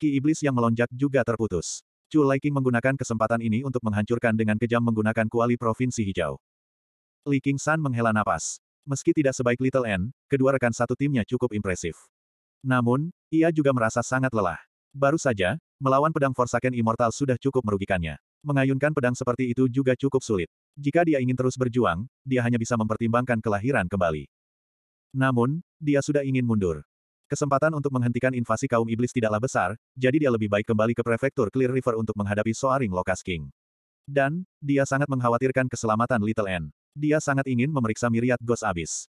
Ki iblis yang melonjak juga terputus. Chu Liking menggunakan kesempatan ini untuk menghancurkan dengan kejam menggunakan kuali Provinsi Hijau. Li King San menghela napas. Meski tidak sebaik Little N, kedua rekan satu timnya cukup impresif. Namun, ia juga merasa sangat lelah. Baru saja, melawan pedang Forsaken Immortal sudah cukup merugikannya. Mengayunkan pedang seperti itu juga cukup sulit. Jika dia ingin terus berjuang, dia hanya bisa mempertimbangkan kelahiran kembali. Namun, dia sudah ingin mundur. Kesempatan untuk menghentikan invasi kaum iblis tidaklah besar, jadi dia lebih baik kembali ke prefektur Clear River untuk menghadapi Soaring Locust King. Dan, dia sangat mengkhawatirkan keselamatan Little N. Dia sangat ingin memeriksa miriat Ghost Abyss.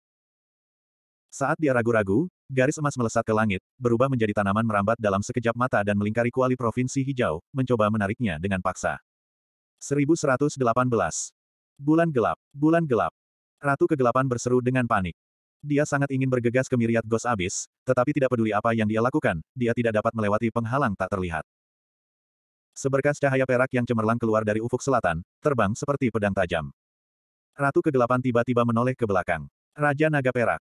Saat dia ragu-ragu, garis emas melesat ke langit, berubah menjadi tanaman merambat dalam sekejap mata dan melingkari kuali provinsi hijau, mencoba menariknya dengan paksa. 1118. Bulan gelap, bulan gelap. Ratu kegelapan berseru dengan panik. Dia sangat ingin bergegas ke miriat gos abis, tetapi tidak peduli apa yang dia lakukan, dia tidak dapat melewati penghalang tak terlihat. Seberkas cahaya perak yang cemerlang keluar dari ufuk selatan, terbang seperti pedang tajam. Ratu kegelapan tiba-tiba menoleh ke belakang. Raja Naga Perak.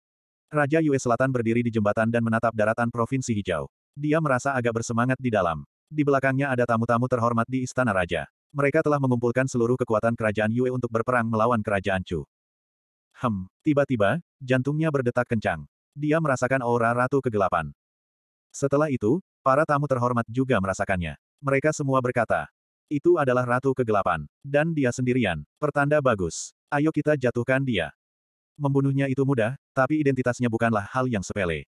Raja Yue Selatan berdiri di jembatan dan menatap daratan Provinsi Hijau. Dia merasa agak bersemangat di dalam. Di belakangnya ada tamu-tamu terhormat di Istana Raja. Mereka telah mengumpulkan seluruh kekuatan kerajaan Yue untuk berperang melawan kerajaan Chu. Hem, tiba-tiba, jantungnya berdetak kencang. Dia merasakan aura Ratu Kegelapan. Setelah itu, para tamu terhormat juga merasakannya. Mereka semua berkata, itu adalah Ratu Kegelapan. Dan dia sendirian. Pertanda bagus. Ayo kita jatuhkan dia. Membunuhnya itu mudah, tapi identitasnya bukanlah hal yang sepele.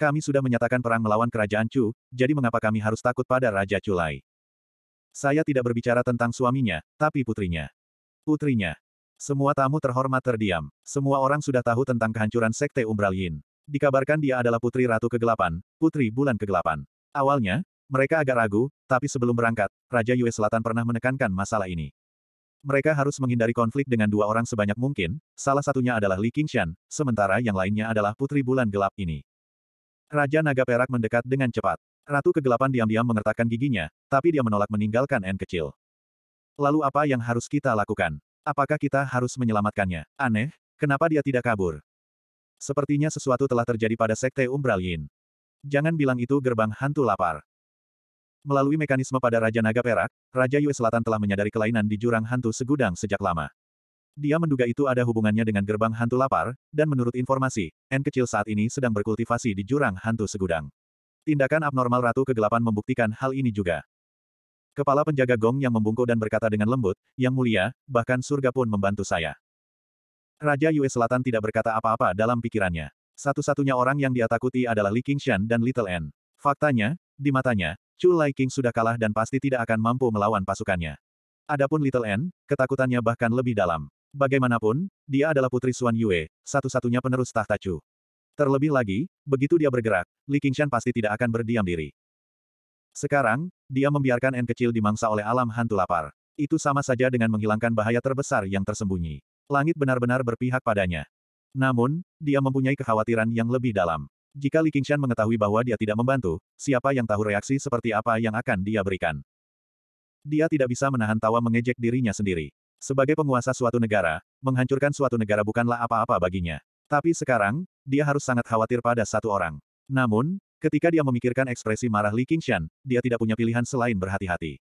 Kami sudah menyatakan perang melawan kerajaan Chu, jadi mengapa kami harus takut pada Raja Chulai? Saya tidak berbicara tentang suaminya, tapi putrinya. Putrinya. Semua tamu terhormat terdiam. Semua orang sudah tahu tentang kehancuran Sekte Umbral Yin. Dikabarkan dia adalah putri Ratu Kegelapan, putri Bulan Kegelapan. Awalnya, mereka agak ragu, tapi sebelum berangkat, Raja Yue Selatan pernah menekankan masalah ini. Mereka harus menghindari konflik dengan dua orang sebanyak mungkin, salah satunya adalah Li Qingshan, sementara yang lainnya adalah putri bulan gelap ini. Raja Naga Perak mendekat dengan cepat. Ratu kegelapan diam-diam mengertakkan giginya, tapi dia menolak meninggalkan N kecil. Lalu apa yang harus kita lakukan? Apakah kita harus menyelamatkannya? Aneh, kenapa dia tidak kabur? Sepertinya sesuatu telah terjadi pada Sekte Umbral Yin. Jangan bilang itu gerbang hantu lapar. Melalui mekanisme pada Raja Naga Perak, Raja Yue Selatan telah menyadari kelainan di jurang hantu segudang sejak lama. Dia menduga itu ada hubungannya dengan gerbang hantu lapar, dan menurut informasi, N kecil saat ini sedang berkultivasi di jurang hantu segudang. Tindakan abnormal Ratu Kegelapan membuktikan hal ini juga. Kepala penjaga gong yang membungkuk dan berkata dengan lembut, Yang mulia, bahkan surga pun membantu saya. Raja Yue Selatan tidak berkata apa-apa dalam pikirannya. Satu-satunya orang yang dia takuti adalah Li Qingshan dan Little N. Faktanya, di matanya, Chu Lai King sudah kalah dan pasti tidak akan mampu melawan pasukannya. Adapun Little N, ketakutannya bahkan lebih dalam. Bagaimanapun, dia adalah putri Suan Yue, satu-satunya penerus tahta Chu. Terlebih lagi, begitu dia bergerak, Li Qingshan pasti tidak akan berdiam diri. Sekarang, dia membiarkan N kecil dimangsa oleh alam hantu lapar. Itu sama saja dengan menghilangkan bahaya terbesar yang tersembunyi. Langit benar-benar berpihak padanya. Namun, dia mempunyai kekhawatiran yang lebih dalam. Jika Li Qingshan mengetahui bahwa dia tidak membantu, siapa yang tahu reaksi seperti apa yang akan dia berikan. Dia tidak bisa menahan tawa mengejek dirinya sendiri. Sebagai penguasa suatu negara, menghancurkan suatu negara bukanlah apa-apa baginya. Tapi sekarang, dia harus sangat khawatir pada satu orang. Namun, ketika dia memikirkan ekspresi marah Li Qingshan, dia tidak punya pilihan selain berhati-hati.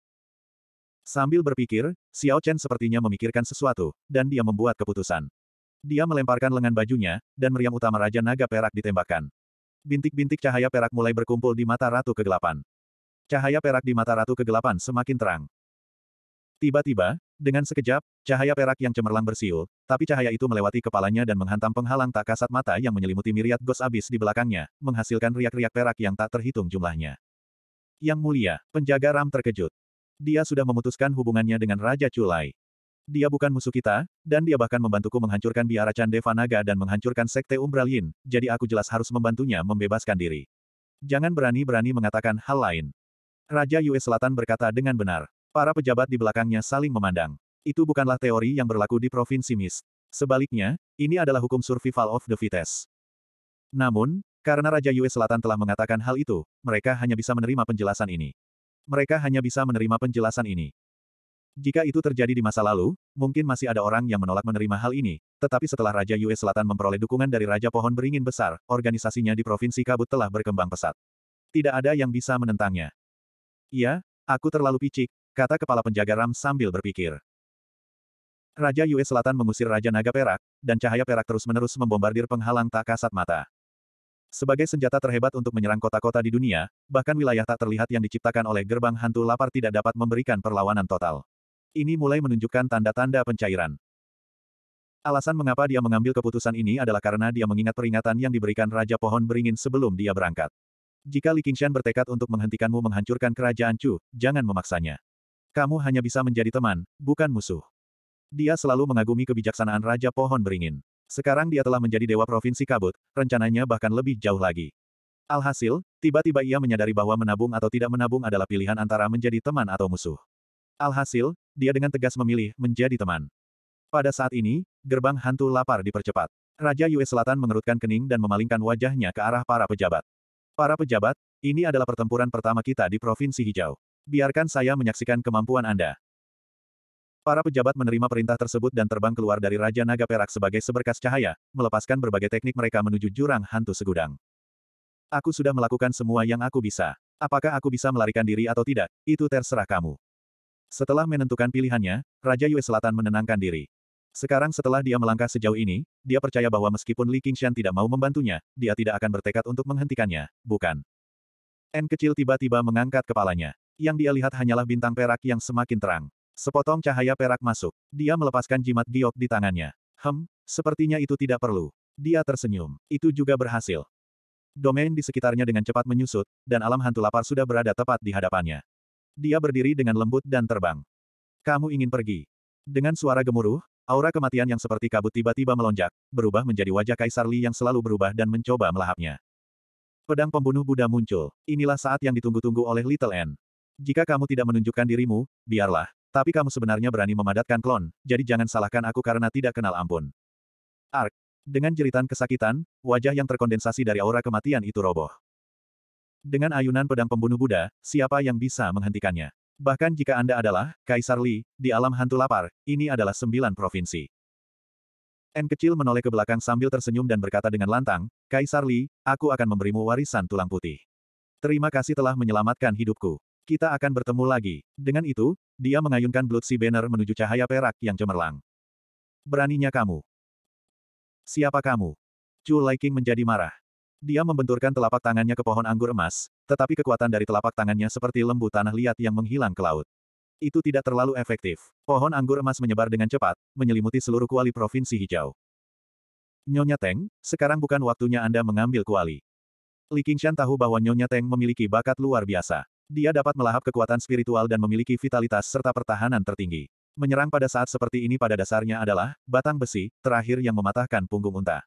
Sambil berpikir, Xiao Chen sepertinya memikirkan sesuatu, dan dia membuat keputusan. Dia melemparkan lengan bajunya, dan meriam utama Raja Naga Perak ditembakkan. Bintik-bintik cahaya perak mulai berkumpul di mata Ratu Kegelapan. Cahaya perak di mata Ratu Kegelapan semakin terang. Tiba-tiba, dengan sekejap, cahaya perak yang cemerlang bersiul, tapi cahaya itu melewati kepalanya dan menghantam penghalang tak kasat mata yang menyelimuti miriat gos abis di belakangnya, menghasilkan riak-riak perak yang tak terhitung jumlahnya. Yang mulia, penjaga Ram terkejut. Dia sudah memutuskan hubungannya dengan Raja Culai. Dia bukan musuh kita, dan dia bahkan membantuku menghancurkan biara Chandeva Naga dan menghancurkan Sekte Umbral Yin, jadi aku jelas harus membantunya membebaskan diri. Jangan berani-berani mengatakan hal lain. Raja Yue Selatan berkata dengan benar. Para pejabat di belakangnya saling memandang. Itu bukanlah teori yang berlaku di Provinsi Mist. Sebaliknya, ini adalah hukum survival of the fittest. Namun, karena Raja Yue Selatan telah mengatakan hal itu, mereka hanya bisa menerima penjelasan ini. Mereka hanya bisa menerima penjelasan ini. Jika itu terjadi di masa lalu, mungkin masih ada orang yang menolak menerima hal ini, tetapi setelah Raja Yue Selatan memperoleh dukungan dari Raja Pohon Beringin Besar, organisasinya di Provinsi Kabut telah berkembang pesat. Tidak ada yang bisa menentangnya. Iya, aku terlalu picik, kata kepala penjaga Ram sambil berpikir. Raja Yue Selatan mengusir Raja Naga Perak, dan cahaya perak terus-menerus membombardir penghalang tak kasat mata. Sebagai senjata terhebat untuk menyerang kota-kota di dunia, bahkan wilayah tak terlihat yang diciptakan oleh gerbang hantu lapar tidak dapat memberikan perlawanan total. Ini mulai menunjukkan tanda-tanda pencairan. Alasan mengapa dia mengambil keputusan ini adalah karena dia mengingat peringatan yang diberikan Raja Pohon Beringin sebelum dia berangkat. Jika Li Qingshan bertekad untuk menghentikanmu menghancurkan kerajaan Chu, jangan memaksanya. Kamu hanya bisa menjadi teman, bukan musuh. Dia selalu mengagumi kebijaksanaan Raja Pohon Beringin. Sekarang dia telah menjadi dewa provinsi kabut, rencananya bahkan lebih jauh lagi. Alhasil, tiba-tiba ia menyadari bahwa menabung atau tidak menabung adalah pilihan antara menjadi teman atau musuh. Alhasil, dia dengan tegas memilih menjadi teman. Pada saat ini, gerbang hantu lapar dipercepat. Raja Yue Selatan mengerutkan kening dan memalingkan wajahnya ke arah para pejabat. Para pejabat, ini adalah pertempuran pertama kita di Provinsi Hijau. Biarkan saya menyaksikan kemampuan Anda. Para pejabat menerima perintah tersebut dan terbang keluar dari Raja Naga Perak sebagai seberkas cahaya, melepaskan berbagai teknik mereka menuju jurang hantu segudang. Aku sudah melakukan semua yang aku bisa. Apakah aku bisa melarikan diri atau tidak, itu terserah kamu. Setelah menentukan pilihannya, Raja Yue Selatan menenangkan diri. Sekarang setelah dia melangkah sejauh ini, dia percaya bahwa meskipun Li Qingshan tidak mau membantunya, dia tidak akan bertekad untuk menghentikannya, bukan? N kecil tiba-tiba mengangkat kepalanya. Yang dia lihat hanyalah bintang perak yang semakin terang. Sepotong cahaya perak masuk. Dia melepaskan jimat giok di tangannya. Hem, sepertinya itu tidak perlu. Dia tersenyum. Itu juga berhasil. Domain di sekitarnya dengan cepat menyusut, dan alam hantu lapar sudah berada tepat di hadapannya dia berdiri dengan lembut dan terbang. Kamu ingin pergi. Dengan suara gemuruh, aura kematian yang seperti kabut tiba-tiba melonjak, berubah menjadi wajah Kaisar Li yang selalu berubah dan mencoba melahapnya. Pedang pembunuh Buddha muncul. Inilah saat yang ditunggu-tunggu oleh Little N. Jika kamu tidak menunjukkan dirimu, biarlah. Tapi kamu sebenarnya berani memadatkan klon, jadi jangan salahkan aku karena tidak kenal ampun. Ark. Dengan jeritan kesakitan, wajah yang terkondensasi dari aura kematian itu roboh. Dengan ayunan pedang pembunuh Buddha, siapa yang bisa menghentikannya? Bahkan jika Anda adalah Kaisar Li, di alam hantu lapar, ini adalah sembilan provinsi. N kecil menoleh ke belakang sambil tersenyum dan berkata dengan lantang, Kaisar Li, aku akan memberimu warisan tulang putih. Terima kasih telah menyelamatkan hidupku. Kita akan bertemu lagi. Dengan itu, dia mengayunkan Blood Sea Banner menuju cahaya perak yang cemerlang. Beraninya kamu. Siapa kamu? Chu Liking menjadi marah. Dia membenturkan telapak tangannya ke pohon anggur emas, tetapi kekuatan dari telapak tangannya seperti lembu tanah liat yang menghilang ke laut. Itu tidak terlalu efektif. Pohon anggur emas menyebar dengan cepat, menyelimuti seluruh kuali provinsi hijau. Nyonya Teng, sekarang bukan waktunya Anda mengambil kuali. Li Qingshan tahu bahwa Nyonya Teng memiliki bakat luar biasa. Dia dapat melahap kekuatan spiritual dan memiliki vitalitas serta pertahanan tertinggi. Menyerang pada saat seperti ini pada dasarnya adalah, batang besi, terakhir yang mematahkan punggung unta.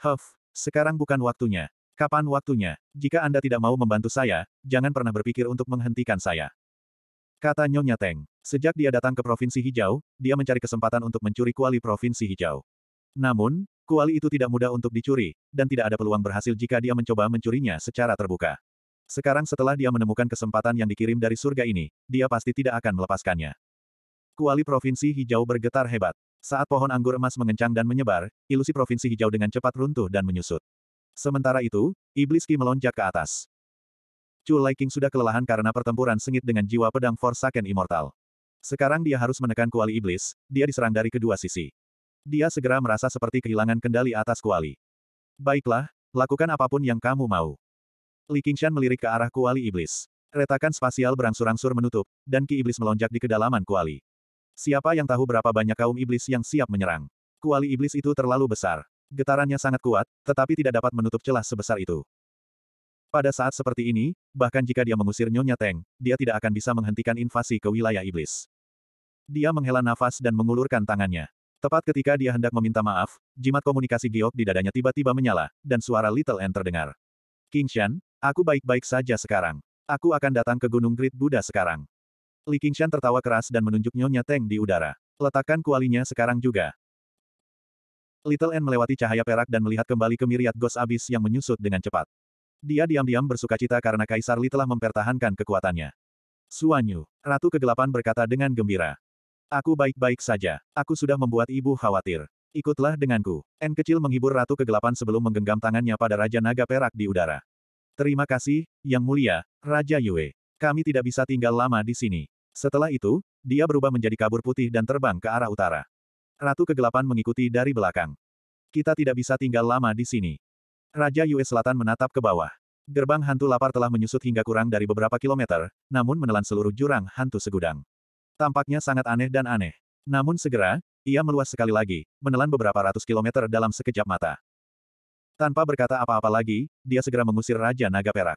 Huff, sekarang bukan waktunya. Kapan waktunya? Jika Anda tidak mau membantu saya, jangan pernah berpikir untuk menghentikan saya. Kata Nyonya Teng. Sejak dia datang ke Provinsi Hijau, dia mencari kesempatan untuk mencuri kuali Provinsi Hijau. Namun, kuali itu tidak mudah untuk dicuri, dan tidak ada peluang berhasil jika dia mencoba mencurinya secara terbuka. Sekarang setelah dia menemukan kesempatan yang dikirim dari surga ini, dia pasti tidak akan melepaskannya. Kuali Provinsi Hijau bergetar hebat. Saat pohon anggur emas mengencang dan menyebar, ilusi provinsi hijau dengan cepat runtuh dan menyusut. Sementara itu, iblis Ki melonjak ke atas. Chu Liking sudah kelelahan karena pertempuran sengit dengan jiwa pedang Forsaken Immortal. Sekarang dia harus menekan kuali iblis, dia diserang dari kedua sisi. Dia segera merasa seperti kehilangan kendali atas kuali. Baiklah, lakukan apapun yang kamu mau. Li Qingshan melirik ke arah kuali iblis. Retakan spasial berangsur-angsur menutup, dan ki iblis melonjak di kedalaman kuali. Siapa yang tahu berapa banyak kaum iblis yang siap menyerang? Kuali iblis itu terlalu besar. Getarannya sangat kuat, tetapi tidak dapat menutup celah sebesar itu. Pada saat seperti ini, bahkan jika dia mengusir Nyonya Teng, dia tidak akan bisa menghentikan invasi ke wilayah iblis. Dia menghela nafas dan mengulurkan tangannya. Tepat ketika dia hendak meminta maaf, jimat komunikasi giok di dadanya tiba-tiba menyala, dan suara Little N terdengar. King Shan, aku baik-baik saja sekarang. Aku akan datang ke Gunung Grid Buddha sekarang. Li Qingshan tertawa keras dan menunjuk Nyonya Teng di udara. Letakkan kualinya sekarang juga. Little N melewati cahaya perak dan melihat kembali ke miriat gos abis yang menyusut dengan cepat. Dia diam-diam bersuka cita karena Kaisar Li telah mempertahankan kekuatannya. Suanyu, Ratu Kegelapan berkata dengan gembira. Aku baik-baik saja. Aku sudah membuat ibu khawatir. Ikutlah denganku. N kecil menghibur Ratu Kegelapan sebelum menggenggam tangannya pada Raja Naga Perak di udara. Terima kasih, Yang Mulia, Raja Yue. Kami tidak bisa tinggal lama di sini. Setelah itu, dia berubah menjadi kabur putih dan terbang ke arah utara. Ratu kegelapan mengikuti dari belakang. Kita tidak bisa tinggal lama di sini. Raja Yue Selatan menatap ke bawah. Gerbang hantu lapar telah menyusut hingga kurang dari beberapa kilometer, namun menelan seluruh jurang hantu segudang. Tampaknya sangat aneh dan aneh. Namun segera, ia meluas sekali lagi, menelan beberapa ratus kilometer dalam sekejap mata. Tanpa berkata apa-apa lagi, dia segera mengusir Raja Naga Perak.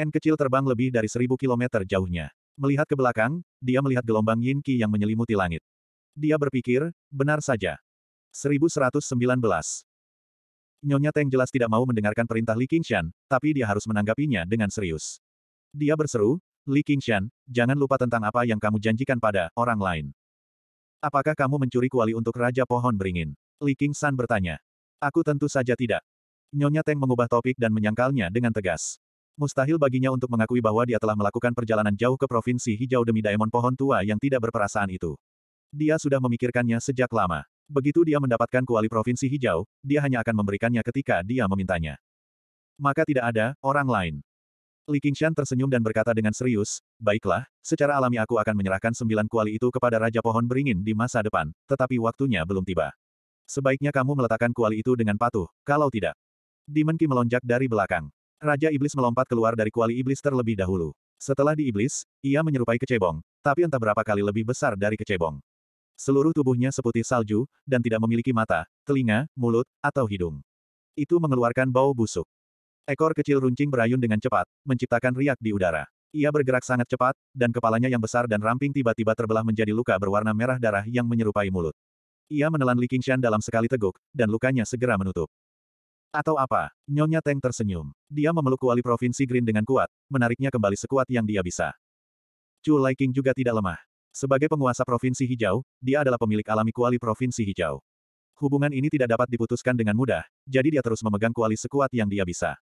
N kecil terbang lebih dari seribu kilometer jauhnya. Melihat ke belakang, dia melihat gelombang Yin Qi yang menyelimuti langit. Dia berpikir, benar saja. 1119. Nyonya Teng jelas tidak mau mendengarkan perintah Li Qingshan, tapi dia harus menanggapinya dengan serius. Dia berseru, Li Qingshan, jangan lupa tentang apa yang kamu janjikan pada orang lain. Apakah kamu mencuri kuali untuk Raja Pohon Beringin? Li Qingshan bertanya. Aku tentu saja tidak. Nyonya Teng mengubah topik dan menyangkalnya dengan tegas. Mustahil baginya untuk mengakui bahwa dia telah melakukan perjalanan jauh ke Provinsi Hijau demi Daemon Pohon Tua yang tidak berperasaan itu. Dia sudah memikirkannya sejak lama. Begitu dia mendapatkan kuali Provinsi Hijau, dia hanya akan memberikannya ketika dia memintanya. Maka tidak ada orang lain. Li Qingshan tersenyum dan berkata dengan serius, Baiklah, secara alami aku akan menyerahkan sembilan kuali itu kepada Raja Pohon Beringin di masa depan, tetapi waktunya belum tiba. Sebaiknya kamu meletakkan kuali itu dengan patuh, kalau tidak. Demon Ki melonjak dari belakang. Raja Iblis melompat keluar dari kuali iblis terlebih dahulu. Setelah di iblis, ia menyerupai kecebong, tapi entah berapa kali lebih besar dari kecebong. Seluruh tubuhnya seputih salju, dan tidak memiliki mata, telinga, mulut, atau hidung. Itu mengeluarkan bau busuk. Ekor kecil runcing berayun dengan cepat, menciptakan riak di udara. Ia bergerak sangat cepat, dan kepalanya yang besar dan ramping tiba-tiba terbelah menjadi luka berwarna merah darah yang menyerupai mulut. Ia menelan Li Qingshan dalam sekali teguk, dan lukanya segera menutup. Atau apa? Nyonya Teng tersenyum. Dia memeluk kuali provinsi Green dengan kuat, menariknya kembali sekuat yang dia bisa. Chu Laiking juga tidak lemah. Sebagai penguasa provinsi hijau, dia adalah pemilik alami kuali provinsi hijau. Hubungan ini tidak dapat diputuskan dengan mudah, jadi dia terus memegang kuali sekuat yang dia bisa.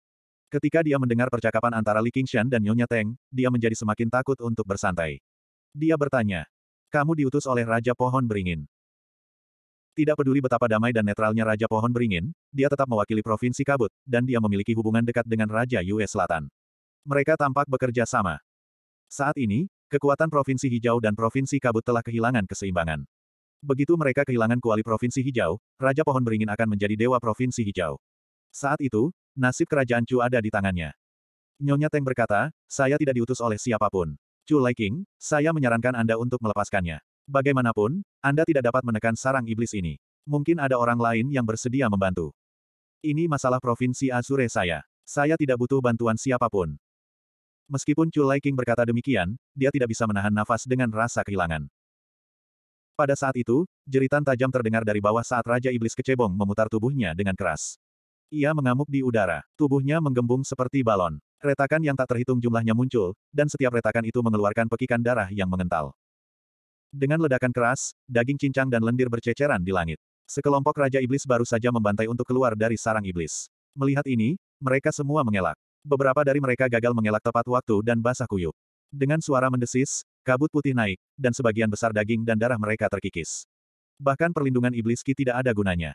Ketika dia mendengar percakapan antara Li Qingshan dan Nyonya Teng, dia menjadi semakin takut untuk bersantai. Dia bertanya, kamu diutus oleh Raja Pohon Beringin. Tidak peduli betapa damai dan netralnya Raja Pohon Beringin, dia tetap mewakili Provinsi Kabut, dan dia memiliki hubungan dekat dengan Raja Yue Selatan. Mereka tampak bekerja sama. Saat ini, kekuatan Provinsi Hijau dan Provinsi Kabut telah kehilangan keseimbangan. Begitu mereka kehilangan kuali Provinsi Hijau, Raja Pohon Beringin akan menjadi Dewa Provinsi Hijau. Saat itu, nasib kerajaan Chu ada di tangannya. Nyonya Teng berkata, saya tidak diutus oleh siapapun. Chu Lai King, saya menyarankan Anda untuk melepaskannya. Bagaimanapun, Anda tidak dapat menekan sarang iblis ini. Mungkin ada orang lain yang bersedia membantu. Ini masalah provinsi Azure saya. Saya tidak butuh bantuan siapapun. Meskipun Chulai King berkata demikian, dia tidak bisa menahan nafas dengan rasa kehilangan. Pada saat itu, jeritan tajam terdengar dari bawah saat Raja Iblis Kecebong memutar tubuhnya dengan keras. Ia mengamuk di udara, tubuhnya menggembung seperti balon. Retakan yang tak terhitung jumlahnya muncul, dan setiap retakan itu mengeluarkan pekikan darah yang mengental. Dengan ledakan keras, daging cincang dan lendir berceceran di langit. Sekelompok Raja Iblis baru saja membantai untuk keluar dari sarang iblis. Melihat ini, mereka semua mengelak. Beberapa dari mereka gagal mengelak tepat waktu dan basah kuyup. Dengan suara mendesis, kabut putih naik, dan sebagian besar daging dan darah mereka terkikis. Bahkan perlindungan iblis Ki tidak ada gunanya.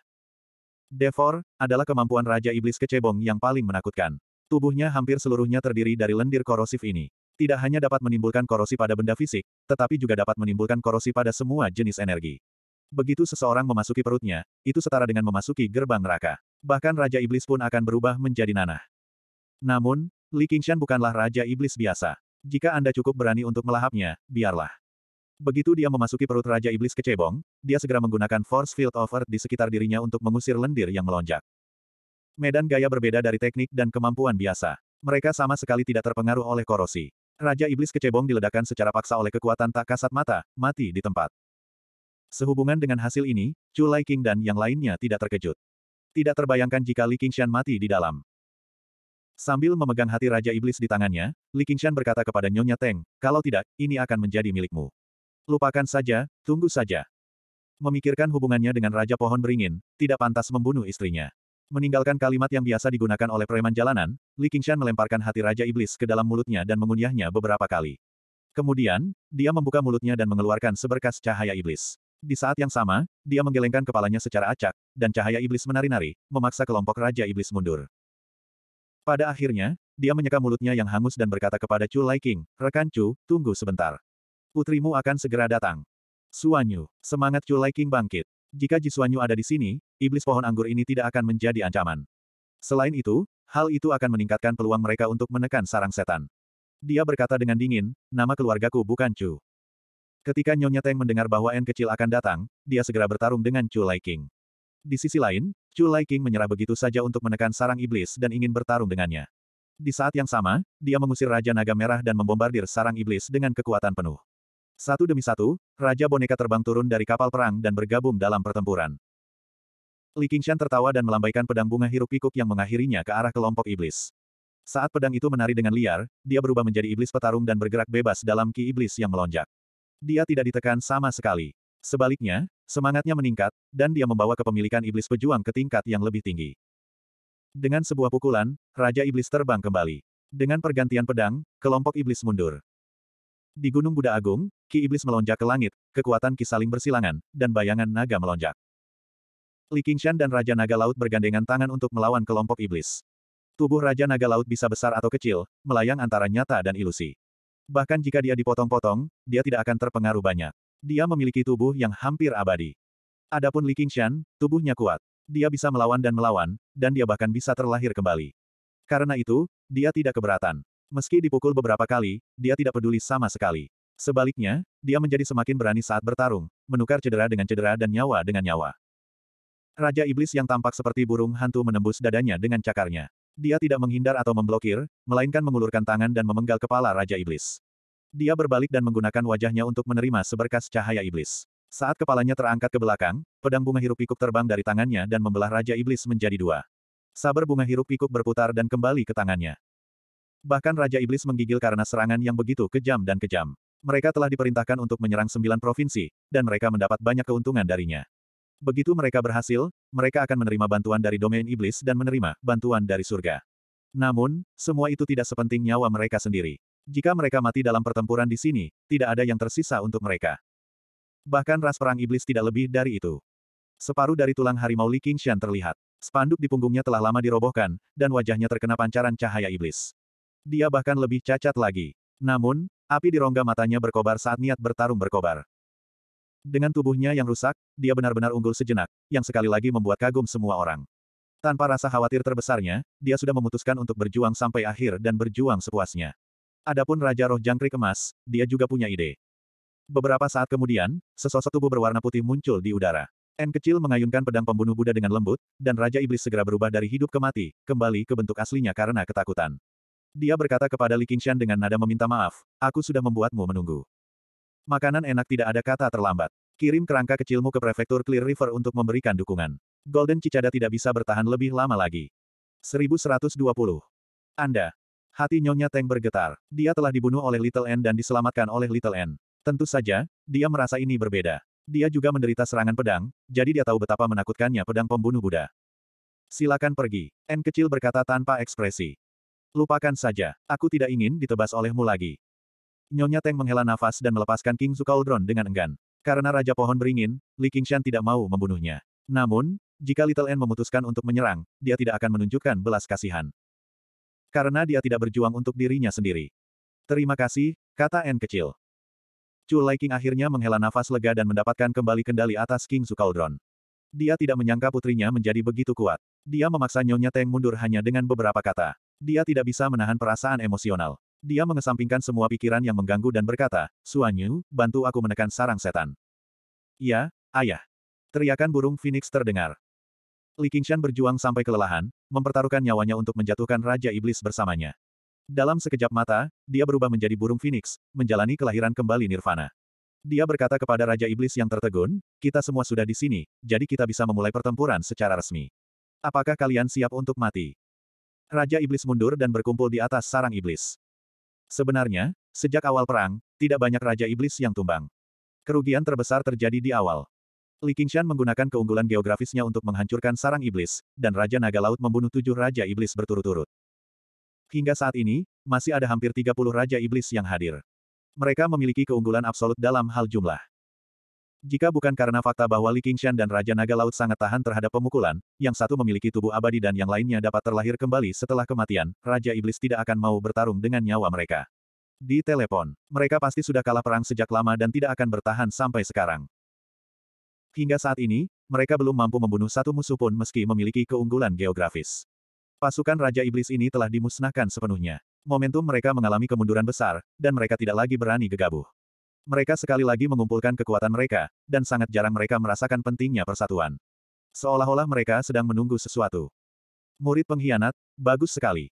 Devor, adalah kemampuan Raja Iblis Kecebong yang paling menakutkan. Tubuhnya hampir seluruhnya terdiri dari lendir korosif ini tidak hanya dapat menimbulkan korosi pada benda fisik, tetapi juga dapat menimbulkan korosi pada semua jenis energi. Begitu seseorang memasuki perutnya, itu setara dengan memasuki gerbang neraka. Bahkan Raja Iblis pun akan berubah menjadi nanah. Namun, Li Qingshan bukanlah Raja Iblis biasa. Jika Anda cukup berani untuk melahapnya, biarlah. Begitu dia memasuki perut Raja Iblis kecebong, dia segera menggunakan Force Field of Earth di sekitar dirinya untuk mengusir lendir yang melonjak. Medan gaya berbeda dari teknik dan kemampuan biasa. Mereka sama sekali tidak terpengaruh oleh korosi. Raja Iblis kecebong diledakkan secara paksa oleh kekuatan tak kasat mata, mati di tempat. Sehubungan dengan hasil ini, Chu Lai King dan yang lainnya tidak terkejut. Tidak terbayangkan jika Li Qingshan mati di dalam. Sambil memegang hati Raja Iblis di tangannya, Li Qingshan berkata kepada Nyonya Teng, kalau tidak, ini akan menjadi milikmu. Lupakan saja, tunggu saja. Memikirkan hubungannya dengan Raja Pohon Beringin, tidak pantas membunuh istrinya. Meninggalkan kalimat yang biasa digunakan oleh preman jalanan, Li Qingshan melemparkan hati Raja Iblis ke dalam mulutnya dan mengunyahnya beberapa kali. Kemudian, dia membuka mulutnya dan mengeluarkan seberkas cahaya iblis. Di saat yang sama, dia menggelengkan kepalanya secara acak, dan cahaya iblis menari-nari, memaksa kelompok Raja Iblis mundur. Pada akhirnya, dia menyeka mulutnya yang hangus dan berkata kepada Chu Lai King, Rekan Chu, tunggu sebentar. Putrimu akan segera datang. Suanyu, semangat Chu Lai King bangkit. Jika Jiswanyu ada di sini, iblis pohon anggur ini tidak akan menjadi ancaman. Selain itu, hal itu akan meningkatkan peluang mereka untuk menekan sarang setan. Dia berkata dengan dingin, nama keluargaku bukan Chu. Ketika Nyonya Teng mendengar bahwa N kecil akan datang, dia segera bertarung dengan Chu Lai Di sisi lain, Chu Lai menyerah begitu saja untuk menekan sarang iblis dan ingin bertarung dengannya. Di saat yang sama, dia mengusir Raja Naga Merah dan membombardir sarang iblis dengan kekuatan penuh. Satu demi satu, Raja Boneka terbang turun dari kapal perang dan bergabung dalam pertempuran. Li Qingshan tertawa dan melambaikan pedang bunga hiruk pikuk yang mengakhirinya ke arah kelompok iblis. Saat pedang itu menari dengan liar, dia berubah menjadi iblis petarung dan bergerak bebas dalam ki iblis yang melonjak. Dia tidak ditekan sama sekali. Sebaliknya, semangatnya meningkat, dan dia membawa kepemilikan iblis pejuang ke tingkat yang lebih tinggi. Dengan sebuah pukulan, Raja Iblis terbang kembali. Dengan pergantian pedang, kelompok iblis mundur. Di Gunung Buddha Agung, Ki Iblis melonjak ke langit, kekuatan Ki saling bersilangan, dan bayangan naga melonjak. Li Qingshan dan Raja Naga Laut bergandengan tangan untuk melawan kelompok iblis. Tubuh Raja Naga Laut bisa besar atau kecil, melayang antara nyata dan ilusi. Bahkan jika dia dipotong-potong, dia tidak akan terpengaruh banyak. Dia memiliki tubuh yang hampir abadi. Adapun Li Qingshan, tubuhnya kuat. Dia bisa melawan dan melawan, dan dia bahkan bisa terlahir kembali. Karena itu, dia tidak keberatan. Meski dipukul beberapa kali, dia tidak peduli sama sekali. Sebaliknya, dia menjadi semakin berani saat bertarung, menukar cedera dengan cedera dan nyawa dengan nyawa. Raja Iblis yang tampak seperti burung hantu menembus dadanya dengan cakarnya. Dia tidak menghindar atau memblokir, melainkan mengulurkan tangan dan memenggal kepala Raja Iblis. Dia berbalik dan menggunakan wajahnya untuk menerima seberkas cahaya iblis. Saat kepalanya terangkat ke belakang, pedang bunga hirup pikuk terbang dari tangannya dan membelah Raja Iblis menjadi dua. Saber bunga hirup pikuk berputar dan kembali ke tangannya. Bahkan Raja Iblis menggigil karena serangan yang begitu kejam dan kejam. Mereka telah diperintahkan untuk menyerang sembilan provinsi, dan mereka mendapat banyak keuntungan darinya. Begitu mereka berhasil, mereka akan menerima bantuan dari domain iblis dan menerima bantuan dari surga. Namun, semua itu tidak sepenting nyawa mereka sendiri. Jika mereka mati dalam pertempuran di sini, tidak ada yang tersisa untuk mereka. Bahkan ras perang iblis tidak lebih dari itu. Separuh dari tulang harimau Li Qingshan terlihat. Spanduk di punggungnya telah lama dirobohkan, dan wajahnya terkena pancaran cahaya iblis. Dia bahkan lebih cacat lagi. Namun, Api di rongga matanya berkobar saat niat bertarung berkobar. Dengan tubuhnya yang rusak, dia benar-benar unggul sejenak, yang sekali lagi membuat kagum semua orang. Tanpa rasa khawatir terbesarnya, dia sudah memutuskan untuk berjuang sampai akhir dan berjuang sepuasnya. Adapun Raja Roh Jangkrik Emas, dia juga punya ide. Beberapa saat kemudian, sesosok tubuh berwarna putih muncul di udara. N kecil mengayunkan pedang pembunuh Buddha dengan lembut, dan Raja Iblis segera berubah dari hidup ke mati, kembali ke bentuk aslinya karena ketakutan. Dia berkata kepada Li Qingshan dengan nada meminta maaf, aku sudah membuatmu menunggu. Makanan enak tidak ada kata terlambat. Kirim kerangka kecilmu ke prefektur Clear River untuk memberikan dukungan. Golden Cicada tidak bisa bertahan lebih lama lagi. 1120. Anda. Hati Nyonya Teng bergetar. Dia telah dibunuh oleh Little N dan diselamatkan oleh Little N. Tentu saja, dia merasa ini berbeda. Dia juga menderita serangan pedang, jadi dia tahu betapa menakutkannya pedang pembunuh Buddha. Silakan pergi. N kecil berkata tanpa ekspresi. Lupakan saja, aku tidak ingin ditebas olehmu lagi. Nyonya Teng menghela nafas dan melepaskan King Zukauldron dengan enggan. Karena Raja Pohon beringin, Li Qingshan tidak mau membunuhnya. Namun, jika Little N memutuskan untuk menyerang, dia tidak akan menunjukkan belas kasihan. Karena dia tidak berjuang untuk dirinya sendiri. Terima kasih, kata N kecil. Chu King akhirnya menghela nafas lega dan mendapatkan kembali kendali atas King Zukauldron. Dia tidak menyangka putrinya menjadi begitu kuat. Dia memaksa Nyonya Teng mundur hanya dengan beberapa kata. Dia tidak bisa menahan perasaan emosional. Dia mengesampingkan semua pikiran yang mengganggu dan berkata, Suanyu, bantu aku menekan sarang setan. Ya, ayah. Teriakan burung Phoenix terdengar. Li Qingshan berjuang sampai kelelahan, mempertaruhkan nyawanya untuk menjatuhkan Raja Iblis bersamanya. Dalam sekejap mata, dia berubah menjadi burung Phoenix, menjalani kelahiran kembali Nirvana. Dia berkata kepada Raja Iblis yang tertegun, kita semua sudah di sini, jadi kita bisa memulai pertempuran secara resmi. Apakah kalian siap untuk mati? Raja Iblis mundur dan berkumpul di atas sarang iblis. Sebenarnya, sejak awal perang, tidak banyak Raja Iblis yang tumbang. Kerugian terbesar terjadi di awal. Li Qingshan menggunakan keunggulan geografisnya untuk menghancurkan sarang iblis, dan Raja Naga Laut membunuh tujuh Raja Iblis berturut-turut. Hingga saat ini, masih ada hampir 30 Raja Iblis yang hadir. Mereka memiliki keunggulan absolut dalam hal jumlah. Jika bukan karena fakta bahwa Li Qingshan dan Raja Naga Laut sangat tahan terhadap pemukulan, yang satu memiliki tubuh abadi dan yang lainnya dapat terlahir kembali setelah kematian, Raja Iblis tidak akan mau bertarung dengan nyawa mereka. Di telepon, mereka pasti sudah kalah perang sejak lama dan tidak akan bertahan sampai sekarang. Hingga saat ini, mereka belum mampu membunuh satu musuh pun meski memiliki keunggulan geografis. Pasukan Raja Iblis ini telah dimusnahkan sepenuhnya momentum mereka mengalami kemunduran besar, dan mereka tidak lagi berani gegabah. Mereka sekali lagi mengumpulkan kekuatan mereka, dan sangat jarang mereka merasakan pentingnya persatuan. Seolah-olah mereka sedang menunggu sesuatu. Murid pengkhianat, bagus sekali.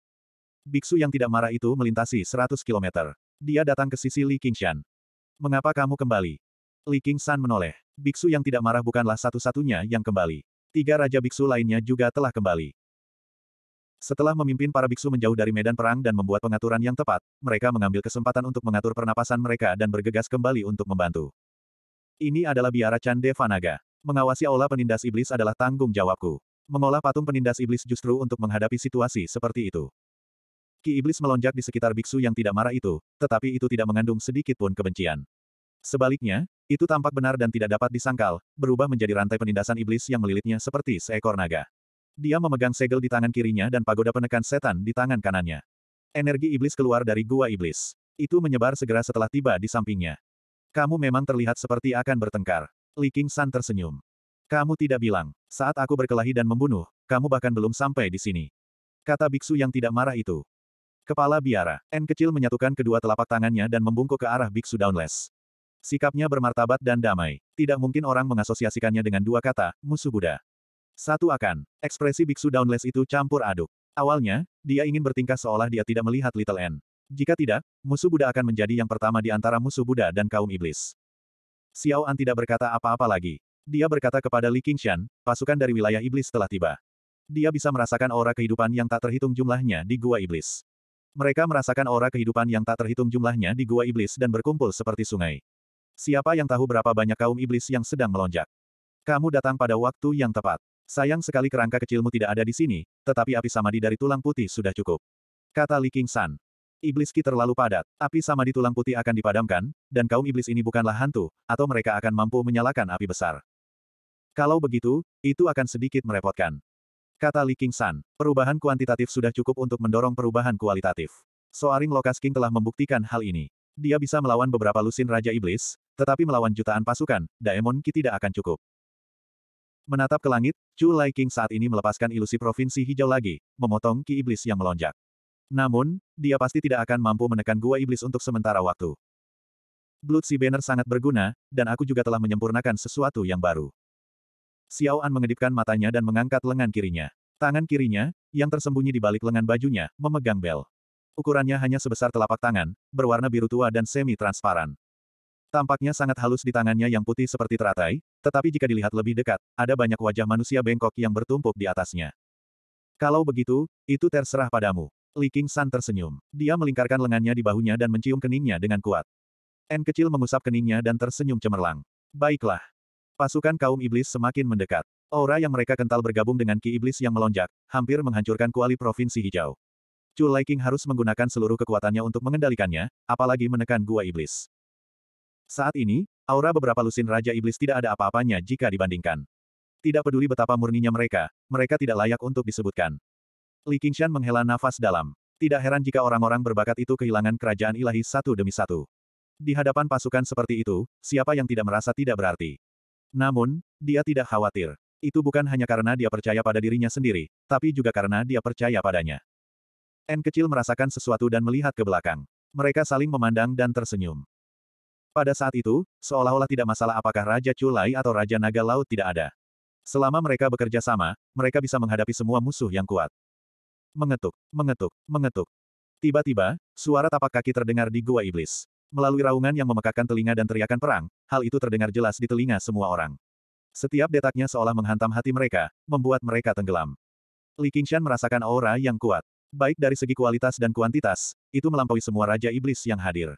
Biksu yang tidak marah itu melintasi 100 km. Dia datang ke sisi Li Qingshan. Mengapa kamu kembali? Li Qingshan menoleh. Biksu yang tidak marah bukanlah satu-satunya yang kembali. Tiga raja biksu lainnya juga telah kembali. Setelah memimpin para biksu menjauh dari medan perang dan membuat pengaturan yang tepat, mereka mengambil kesempatan untuk mengatur pernapasan mereka dan bergegas kembali untuk membantu. Ini adalah biara Chan Devanaga. Mengawasi aula penindas iblis adalah tanggung jawabku. Mengolah patung penindas iblis justru untuk menghadapi situasi seperti itu. Ki iblis melonjak di sekitar biksu yang tidak marah itu, tetapi itu tidak mengandung sedikit pun kebencian. Sebaliknya, itu tampak benar dan tidak dapat disangkal, berubah menjadi rantai penindasan iblis yang melilitnya seperti seekor naga. Dia memegang segel di tangan kirinya dan pagoda penekan setan di tangan kanannya. Energi iblis keluar dari gua iblis. Itu menyebar segera setelah tiba di sampingnya. Kamu memang terlihat seperti akan bertengkar. Li King San tersenyum. Kamu tidak bilang, saat aku berkelahi dan membunuh, kamu bahkan belum sampai di sini. Kata biksu yang tidak marah itu. Kepala biara, N kecil menyatukan kedua telapak tangannya dan membungkuk ke arah biksu downless. Sikapnya bermartabat dan damai. Tidak mungkin orang mengasosiasikannya dengan dua kata, musuh Buddha. Satu akan, ekspresi biksu downless itu campur aduk. Awalnya, dia ingin bertingkah seolah dia tidak melihat Little N. Jika tidak, musuh Buddha akan menjadi yang pertama di antara musuh Buddha dan kaum iblis. Xiao An tidak berkata apa-apa lagi. Dia berkata kepada Li Qingshan, pasukan dari wilayah iblis telah tiba. Dia bisa merasakan aura kehidupan yang tak terhitung jumlahnya di gua iblis. Mereka merasakan aura kehidupan yang tak terhitung jumlahnya di gua iblis dan berkumpul seperti sungai. Siapa yang tahu berapa banyak kaum iblis yang sedang melonjak? Kamu datang pada waktu yang tepat. Sayang sekali kerangka kecilmu tidak ada di sini, tetapi api samadi dari tulang putih sudah cukup. Kata Li King San. Iblis Ki terlalu padat, api samadi tulang putih akan dipadamkan, dan kaum iblis ini bukanlah hantu, atau mereka akan mampu menyalakan api besar. Kalau begitu, itu akan sedikit merepotkan. Kata Li King San, perubahan kuantitatif sudah cukup untuk mendorong perubahan kualitatif. Soaring Lokas King telah membuktikan hal ini. Dia bisa melawan beberapa lusin Raja Iblis, tetapi melawan jutaan pasukan, Daemon Ki tidak akan cukup. Menatap ke langit, Chu Lai King saat ini melepaskan ilusi provinsi hijau lagi, memotong ki iblis yang melonjak. Namun, dia pasti tidak akan mampu menekan gua iblis untuk sementara waktu. Blood Si Banner sangat berguna, dan aku juga telah menyempurnakan sesuatu yang baru. Xiao An mengedipkan matanya dan mengangkat lengan kirinya. Tangan kirinya, yang tersembunyi di balik lengan bajunya, memegang bel. Ukurannya hanya sebesar telapak tangan, berwarna biru tua dan semi-transparan. Tampaknya sangat halus di tangannya yang putih seperti teratai, tetapi jika dilihat lebih dekat, ada banyak wajah manusia bengkok yang bertumpuk di atasnya. Kalau begitu, itu terserah padamu. Li King San tersenyum. Dia melingkarkan lengannya di bahunya dan mencium keningnya dengan kuat. N kecil mengusap keningnya dan tersenyum cemerlang. Baiklah. Pasukan kaum iblis semakin mendekat. Aura yang mereka kental bergabung dengan ki iblis yang melonjak, hampir menghancurkan kuali provinsi hijau. Chu Lai King harus menggunakan seluruh kekuatannya untuk mengendalikannya, apalagi menekan gua iblis. Saat ini, aura beberapa lusin Raja Iblis tidak ada apa-apanya jika dibandingkan. Tidak peduli betapa murninya mereka, mereka tidak layak untuk disebutkan. Li Qingshan menghela nafas dalam. Tidak heran jika orang-orang berbakat itu kehilangan kerajaan ilahi satu demi satu. Di hadapan pasukan seperti itu, siapa yang tidak merasa tidak berarti? Namun, dia tidak khawatir. Itu bukan hanya karena dia percaya pada dirinya sendiri, tapi juga karena dia percaya padanya. N kecil merasakan sesuatu dan melihat ke belakang. Mereka saling memandang dan tersenyum. Pada saat itu, seolah-olah tidak masalah apakah Raja Culai atau Raja Naga Laut tidak ada. Selama mereka bekerja sama, mereka bisa menghadapi semua musuh yang kuat. Mengetuk, mengetuk, mengetuk. Tiba-tiba, suara tapak kaki terdengar di Gua Iblis. Melalui raungan yang memekakan telinga dan teriakan perang, hal itu terdengar jelas di telinga semua orang. Setiap detaknya seolah menghantam hati mereka, membuat mereka tenggelam. Li Qingshan merasakan aura yang kuat. Baik dari segi kualitas dan kuantitas, itu melampaui semua Raja Iblis yang hadir.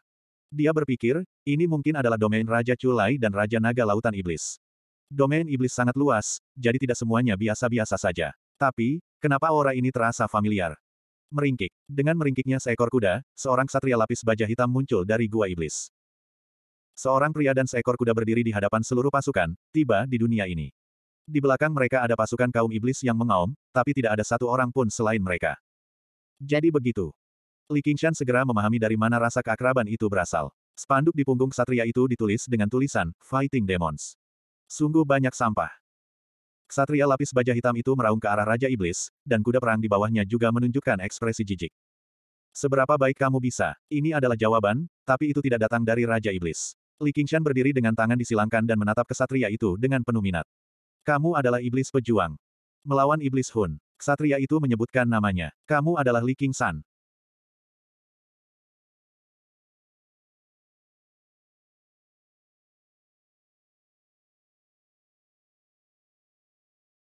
Dia berpikir, ini mungkin adalah domain Raja Culai dan Raja Naga Lautan Iblis. Domain iblis sangat luas, jadi tidak semuanya biasa-biasa saja. Tapi, kenapa aura ini terasa familiar? Meringkik. Dengan meringkiknya seekor kuda, seorang satria lapis baja hitam muncul dari gua iblis. Seorang pria dan seekor kuda berdiri di hadapan seluruh pasukan, tiba di dunia ini. Di belakang mereka ada pasukan kaum iblis yang mengaum, tapi tidak ada satu orang pun selain mereka. Jadi begitu. Li Qingshan segera memahami dari mana rasa keakraban itu berasal. Spanduk di punggung satria itu ditulis dengan tulisan, Fighting Demons. Sungguh banyak sampah. Satria lapis baja hitam itu meraung ke arah Raja Iblis, dan kuda perang di bawahnya juga menunjukkan ekspresi jijik. Seberapa baik kamu bisa? Ini adalah jawaban, tapi itu tidak datang dari Raja Iblis. Li Qingshan berdiri dengan tangan disilangkan dan menatap kesatria itu dengan penuh minat. Kamu adalah iblis pejuang. Melawan iblis Hun. Satria itu menyebutkan namanya. Kamu adalah Li Qingshan.